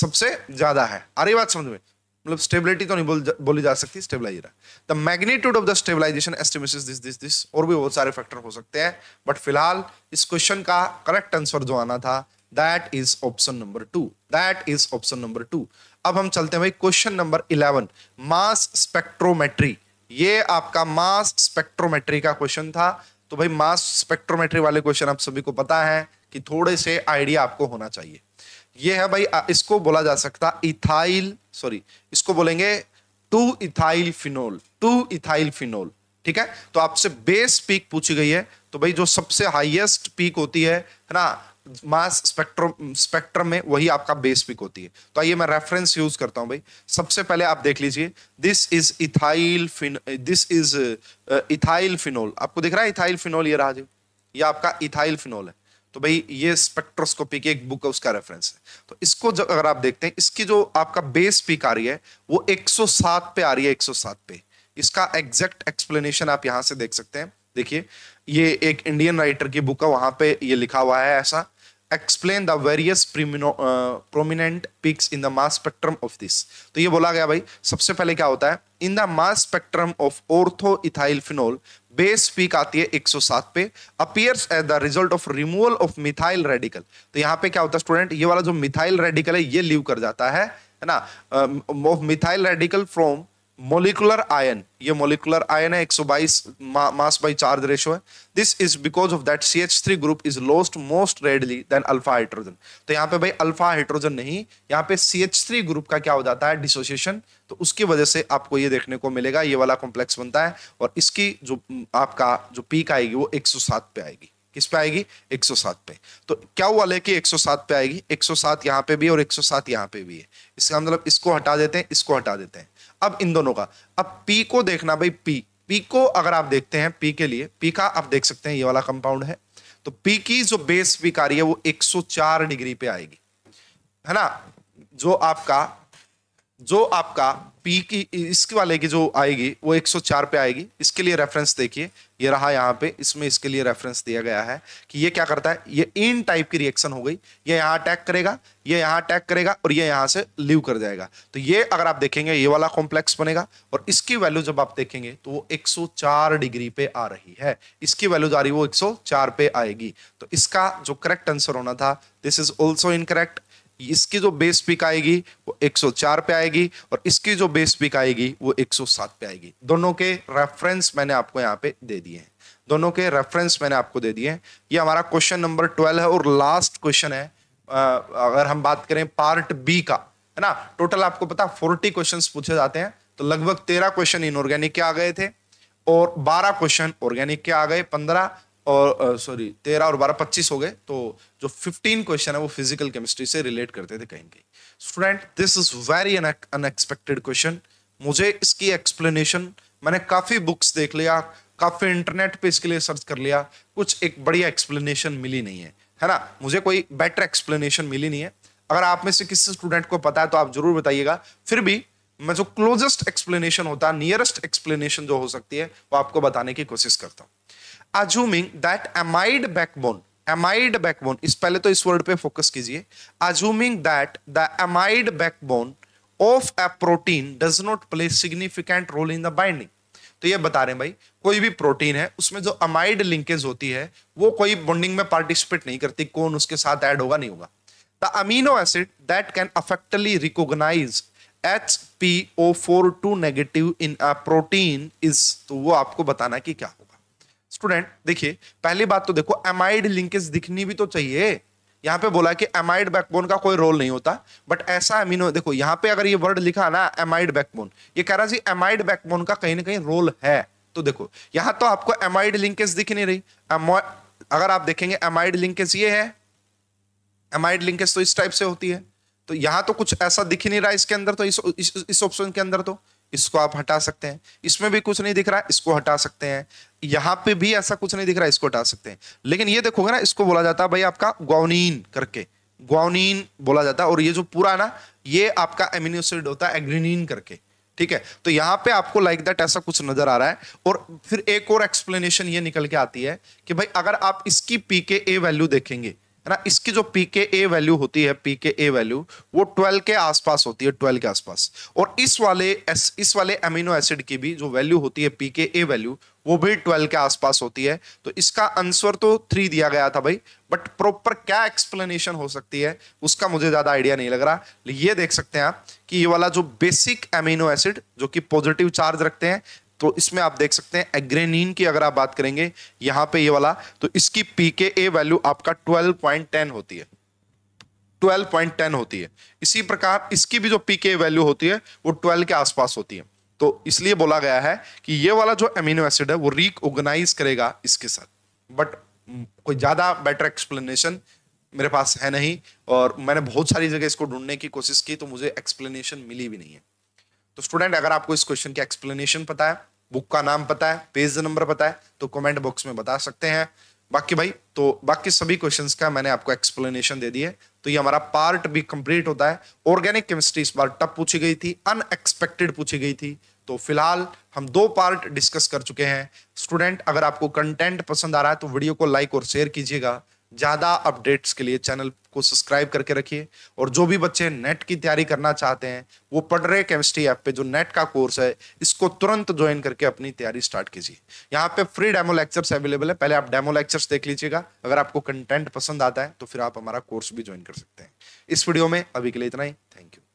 सबसे ज्यादा है अरे बात समझ में मतलब स्टेबिलिटी तो नहीं बोल जा, बोली जा सकती stabiliser the magnitude of the stabilisation estimation this this this और भी बहुत सारे फैक्टर हो सकते हैं बट फिलहाल इस क्वेश्चन का करेक्ट आंसर जो आना था that is option number two that is option number two अब हम चलते हैं भाई question number eleven mass spectrometry ये आपका मास स्पेक्ट्रोमेट्री का क्वेश्चन था तो भाई मास स्पेक्ट्रोमेट्री वाले क्वेश्चन आप सभी को पता है कि थोड़े से आइडिया आपको होना चाहिए ये है भाई इसको बोला जा सकता इथाइल सॉरी इसको बोलेंगे two ethyl phenol two ethyl phenol ठीक है तो आपसे बेस पीक पूछी गई है तो भाई जो सबसे हाईएस्ट पीक होती है ना मास स्पेक्ट्रम स्पेक्ट्रम में वही आपका बेस पिक होती है तो आइए मैं रेफरेंस यूज करता हूं भाई सबसे पहले आप देख लीजिए this is ethyl phen this is ethyl phenol आपको दिख रहा है इथाइल फिनोल ये रहा जी ये आपका इथाइल फिनोल है तो भाई ये स्पेक्ट्रोस्कोपी की एक बुक है उसका रेफरेंस है तो इसको जब अगर आप देखते हैं इसकी जो आपका बेस पिक आ रही है वो 107 पे आ रही है 107 पे इसका एग्जैक्ट एक्सप्लेनेशन आप यहां से देख सकते हैं देखिए ये एक इंडियन राइटर की बुक है वहां पे ये लिखा हुआ है ऐसा explain the various prominent peaks in the mass spectrum of this तो ये बोला गया भाई सबसे पहले क्या होता है in the mass spectrum of ortho ethyl phenol base peak आती है 107 पे appears as the result of removal of methyl radical तो यहाँ पे क्या होता है स्टूडेंट ये वाला जो मिथाइल रेडिकल है ये लीव कर जाता है है ना methyl radical from molecular ion ये मोलिकुलर आयन है 122 मास बाई चार्ज रेशो है this is because of that C H three group is lost most readily than alpha hydrogen तो यहाँ पे भाई अल्फा हाइड्रोजन नहीं यहाँ पे सी एच थ्री ग्रुप का क्या हो जाता है डिसोसिएशन तो उसकी वजह से आपको ये देखने को मिलेगा ये वाला कॉम्प्लेक्स बनता है और इसकी जो आपका जो पीक आएगी वो सात पे आएगी किस पे आएगी 107 पे तो क्या हुआ लेके 107 पे आएगी 107 यहाँ पे भी और 107 यहाँ पे भी है इसका मतलब इसको हटा देते हैं इसको हटा देते हैं अब इन दोनों का अब पी को देखना भाई पी पी को अगर आप देखते हैं पी के लिए पी का आप देख सकते हैं ये वाला कंपाउंड है तो पी की जो बेस विकारी है वो 104 डिग्री पे आएगी है ना जो आपका जो आपका पी की इसके वाले की जो आएगी वो 104 पे आएगी इसके लिए रेफरेंस देखिए ये रहा यहाँ पे इसमें इसके लिए रेफरेंस दिया गया है कि ये क्या करता है ये इन टाइप की रिएक्शन हो गई ये यहाँ अटैक करेगा ये यहाँ अटैक करेगा और ये यहाँ से लीव कर जाएगा तो ये अगर आप देखेंगे ये वाला कॉम्प्लेक्स बनेगा और इसकी वैल्यू जब आप देखेंगे तो वो एक डिग्री पे आ रही है इसकी वैल्यू जा रही है वो एक पे आएगी तो इसका जो करेक्ट आंसर होना था दिस इज ऑल्सो इनकरेक्ट इसकी जो बेस पिक आएगी वो 104 पे आएगी और इसकी जो बेस पिक आएगी वो 107 पे आएगी दोनों के रेफरेंस मैंने आपको यहाँ पे दे दिए हैं दोनों के रेफरेंस मैंने आपको दे दिए हैं ये हमारा क्वेश्चन नंबर 12 है और लास्ट क्वेश्चन है आ, अगर हम बात करें पार्ट बी का है ना टोटल आपको पता फोर्टी क्वेश्चन पूछे जाते हैं तो लगभग तेरह क्वेश्चन इनऑर्गेनिक के आ गए थे और बारह क्वेश्चन ऑर्गेनिक के आ गए पंद्रह और सॉरी तेरह और बारह पच्चीस हो गए तो जो फिफ्टीन क्वेश्चन है वो फिजिकल केमिस्ट्री से रिलेट करते थे कहीं कहीं student this is very unexpected question मुझे इसकी एक्सप्लेनेशन मैंने काफ़ी बुक्स देख लिया काफ़ी इंटरनेट पे इसके लिए सर्च कर लिया कुछ एक बढ़िया एक्सप्लेनेशन मिली नहीं है है ना मुझे कोई बेटर एक्सप्लेनेशन मिली नहीं है अगर आप में से किसी स्टूडेंट को पता है तो आप जरूर बताइएगा फिर भी मैं जो क्लोजेस्ट एक्सप्लेनेशन होता है नियरेस्ट एक्सप्लेनेशन जो हो सकती है वो आपको बताने की कोशिश करता हूँ assuming that amide backbone amide backbone इस पहले तो इस वर्ड पे फोकस कीजिए assuming that the amide backbone of a protein does not play significant role in the binding तो ये बता रहे हैं भाई कोई भी प्रोटीन है उसमें जो अमाइड लिंकेज होती है वो कोई बॉन्डिंग में पार्टिसिपेट नहीं करती कौन उसके साथ ऐड होगा नहीं होगा the amino acid that can effectively recognize H P O four two negative in a protein is तो वो आपको बताना कि क्या हो स्टूडेंट देखिए पहली बात तो देखो एमाइड लिंकेज दिखनी भी तो चाहिए यहाँ पे बोला कि एमाइड बैकबोन का कोई रोल नहीं होता बट ऐसा अमीनो देखो यहाँ पे अगर ये वर्ड लिखा ना एमाइड बैकबोन ये कह रहा है एमाइड बैकबोन का कहीं ना कहीं रोल है तो देखो यहां तो आपको एमाइड लिंकेज दिख नहीं रही अगर आप देखेंगे एमाइड लिंकेज ये है एमाइड लिंकेज तो इस टाइप से होती है तो यहां तो कुछ ऐसा दिख नहीं रहा इसके अंदर तो इस इस ऑप्शन के अंदर तो इसको आप हटा सकते हैं इसमें भी कुछ नहीं दिख रहा इसको हटा सकते हैं यहाँ पे भी ऐसा कुछ नहीं दिख रहा इसको हटा सकते हैं लेकिन ये देखोगे ना इसको बोला जाता है भाई आपका ग्वाउनिन करके ग्वाउनिन बोला जाता है और ये जो पूरा ना ये आपका एमिनोसिड होता है एग्रीनिन करके ठीक है तो यहाँ पे आपको लाइक दैट ऐसा कुछ नजर आ रहा है और फिर एक और एक्सप्लेनेशन ये निकल के आती है कि भाई अगर आप इसकी पी के ए वैल्यू देखेंगे है ना इसकी जो पी के ए वैल्यू होती है पी के ए वैल्यू वो ट्वेल्व के आसपास होती है ट्वेल्व के आसपास और इस वाले एस इस वाले अमीनो एसिड की भी जो वैल्यू होती है पी के ए वैल्यू वो भी ट्वेल्व के आसपास होती है तो इसका आंसर तो थ्री दिया गया था भाई बट प्रॉपर क्या एक्सप्लेनेशन हो सकती है उसका मुझे ज्यादा आइडिया नहीं लग रहा ये देख सकते हैं आप कि ये वाला जो बेसिक एमिनो एसिड जो कि पॉजिटिव चार्ज रखते हैं तो इसमें आप देख सकते हैं एग्रेनिन की अगर आप बात करेंगे यहां पे ये वाला तो इसकी ए वैल्यू आपका 12.10 होती है 12.10 होती है इसी प्रकार इसकी भी जो पीके वैल्यू होती है वो 12 के आसपास होती है तो इसलिए बोला गया है कि ये वाला जो एमिनो एसिड है वो रिकऑर्गेनाइज करेगा इसके साथ बट कोई ज़्यादा बेटर एक्सप्लेनेशन मेरे पास है नहीं और मैंने बहुत सारी जगह इसको ढूंढने की कोशिश की तो मुझे एक्सप्लेनेशन मिली भी नहीं है तो स्टूडेंट अगर आपको इस क्वेश्चन की एक्सप्लेनेशन पता है बुक का नाम पता है पेज नंबर पता है तो कमेंट बॉक्स में बता सकते हैं बाकी भाई तो बाकी सभी क्वेश्चंस का मैंने आपको एक्सप्लेनेशन दे दी है तो ये हमारा पार्ट भी कंप्लीट होता है ऑर्गेनिक केमिस्ट्री इस बार टप पूछी गई थी अनएक्सपेक्टेड पूछी गई थी तो फिलहाल हम दो पार्ट डिस्कस कर चुके हैं स्टूडेंट अगर आपको कंटेंट पसंद आ रहा है तो वीडियो को लाइक और शेयर कीजिएगा ज़्यादा अपडेट्स के लिए चैनल को सब्सक्राइब करके रखिए और जो भी बच्चे नेट की तैयारी करना चाहते हैं वो पढ़ रहे केमिस्ट्री ऐप पे जो नेट का कोर्स है इसको तुरंत ज्वाइन करके अपनी तैयारी स्टार्ट कीजिए यहाँ पे फ्री डेमो लेक्चर्स अवेलेबल है पहले आप डेमो लेक्चर्स देख लीजिएगा अगर आपको कंटेंट पसंद आता है तो फिर आप हमारा कोर्स भी ज्वाइन कर सकते हैं इस वीडियो में अभी के लिए इतना ही थैंक यू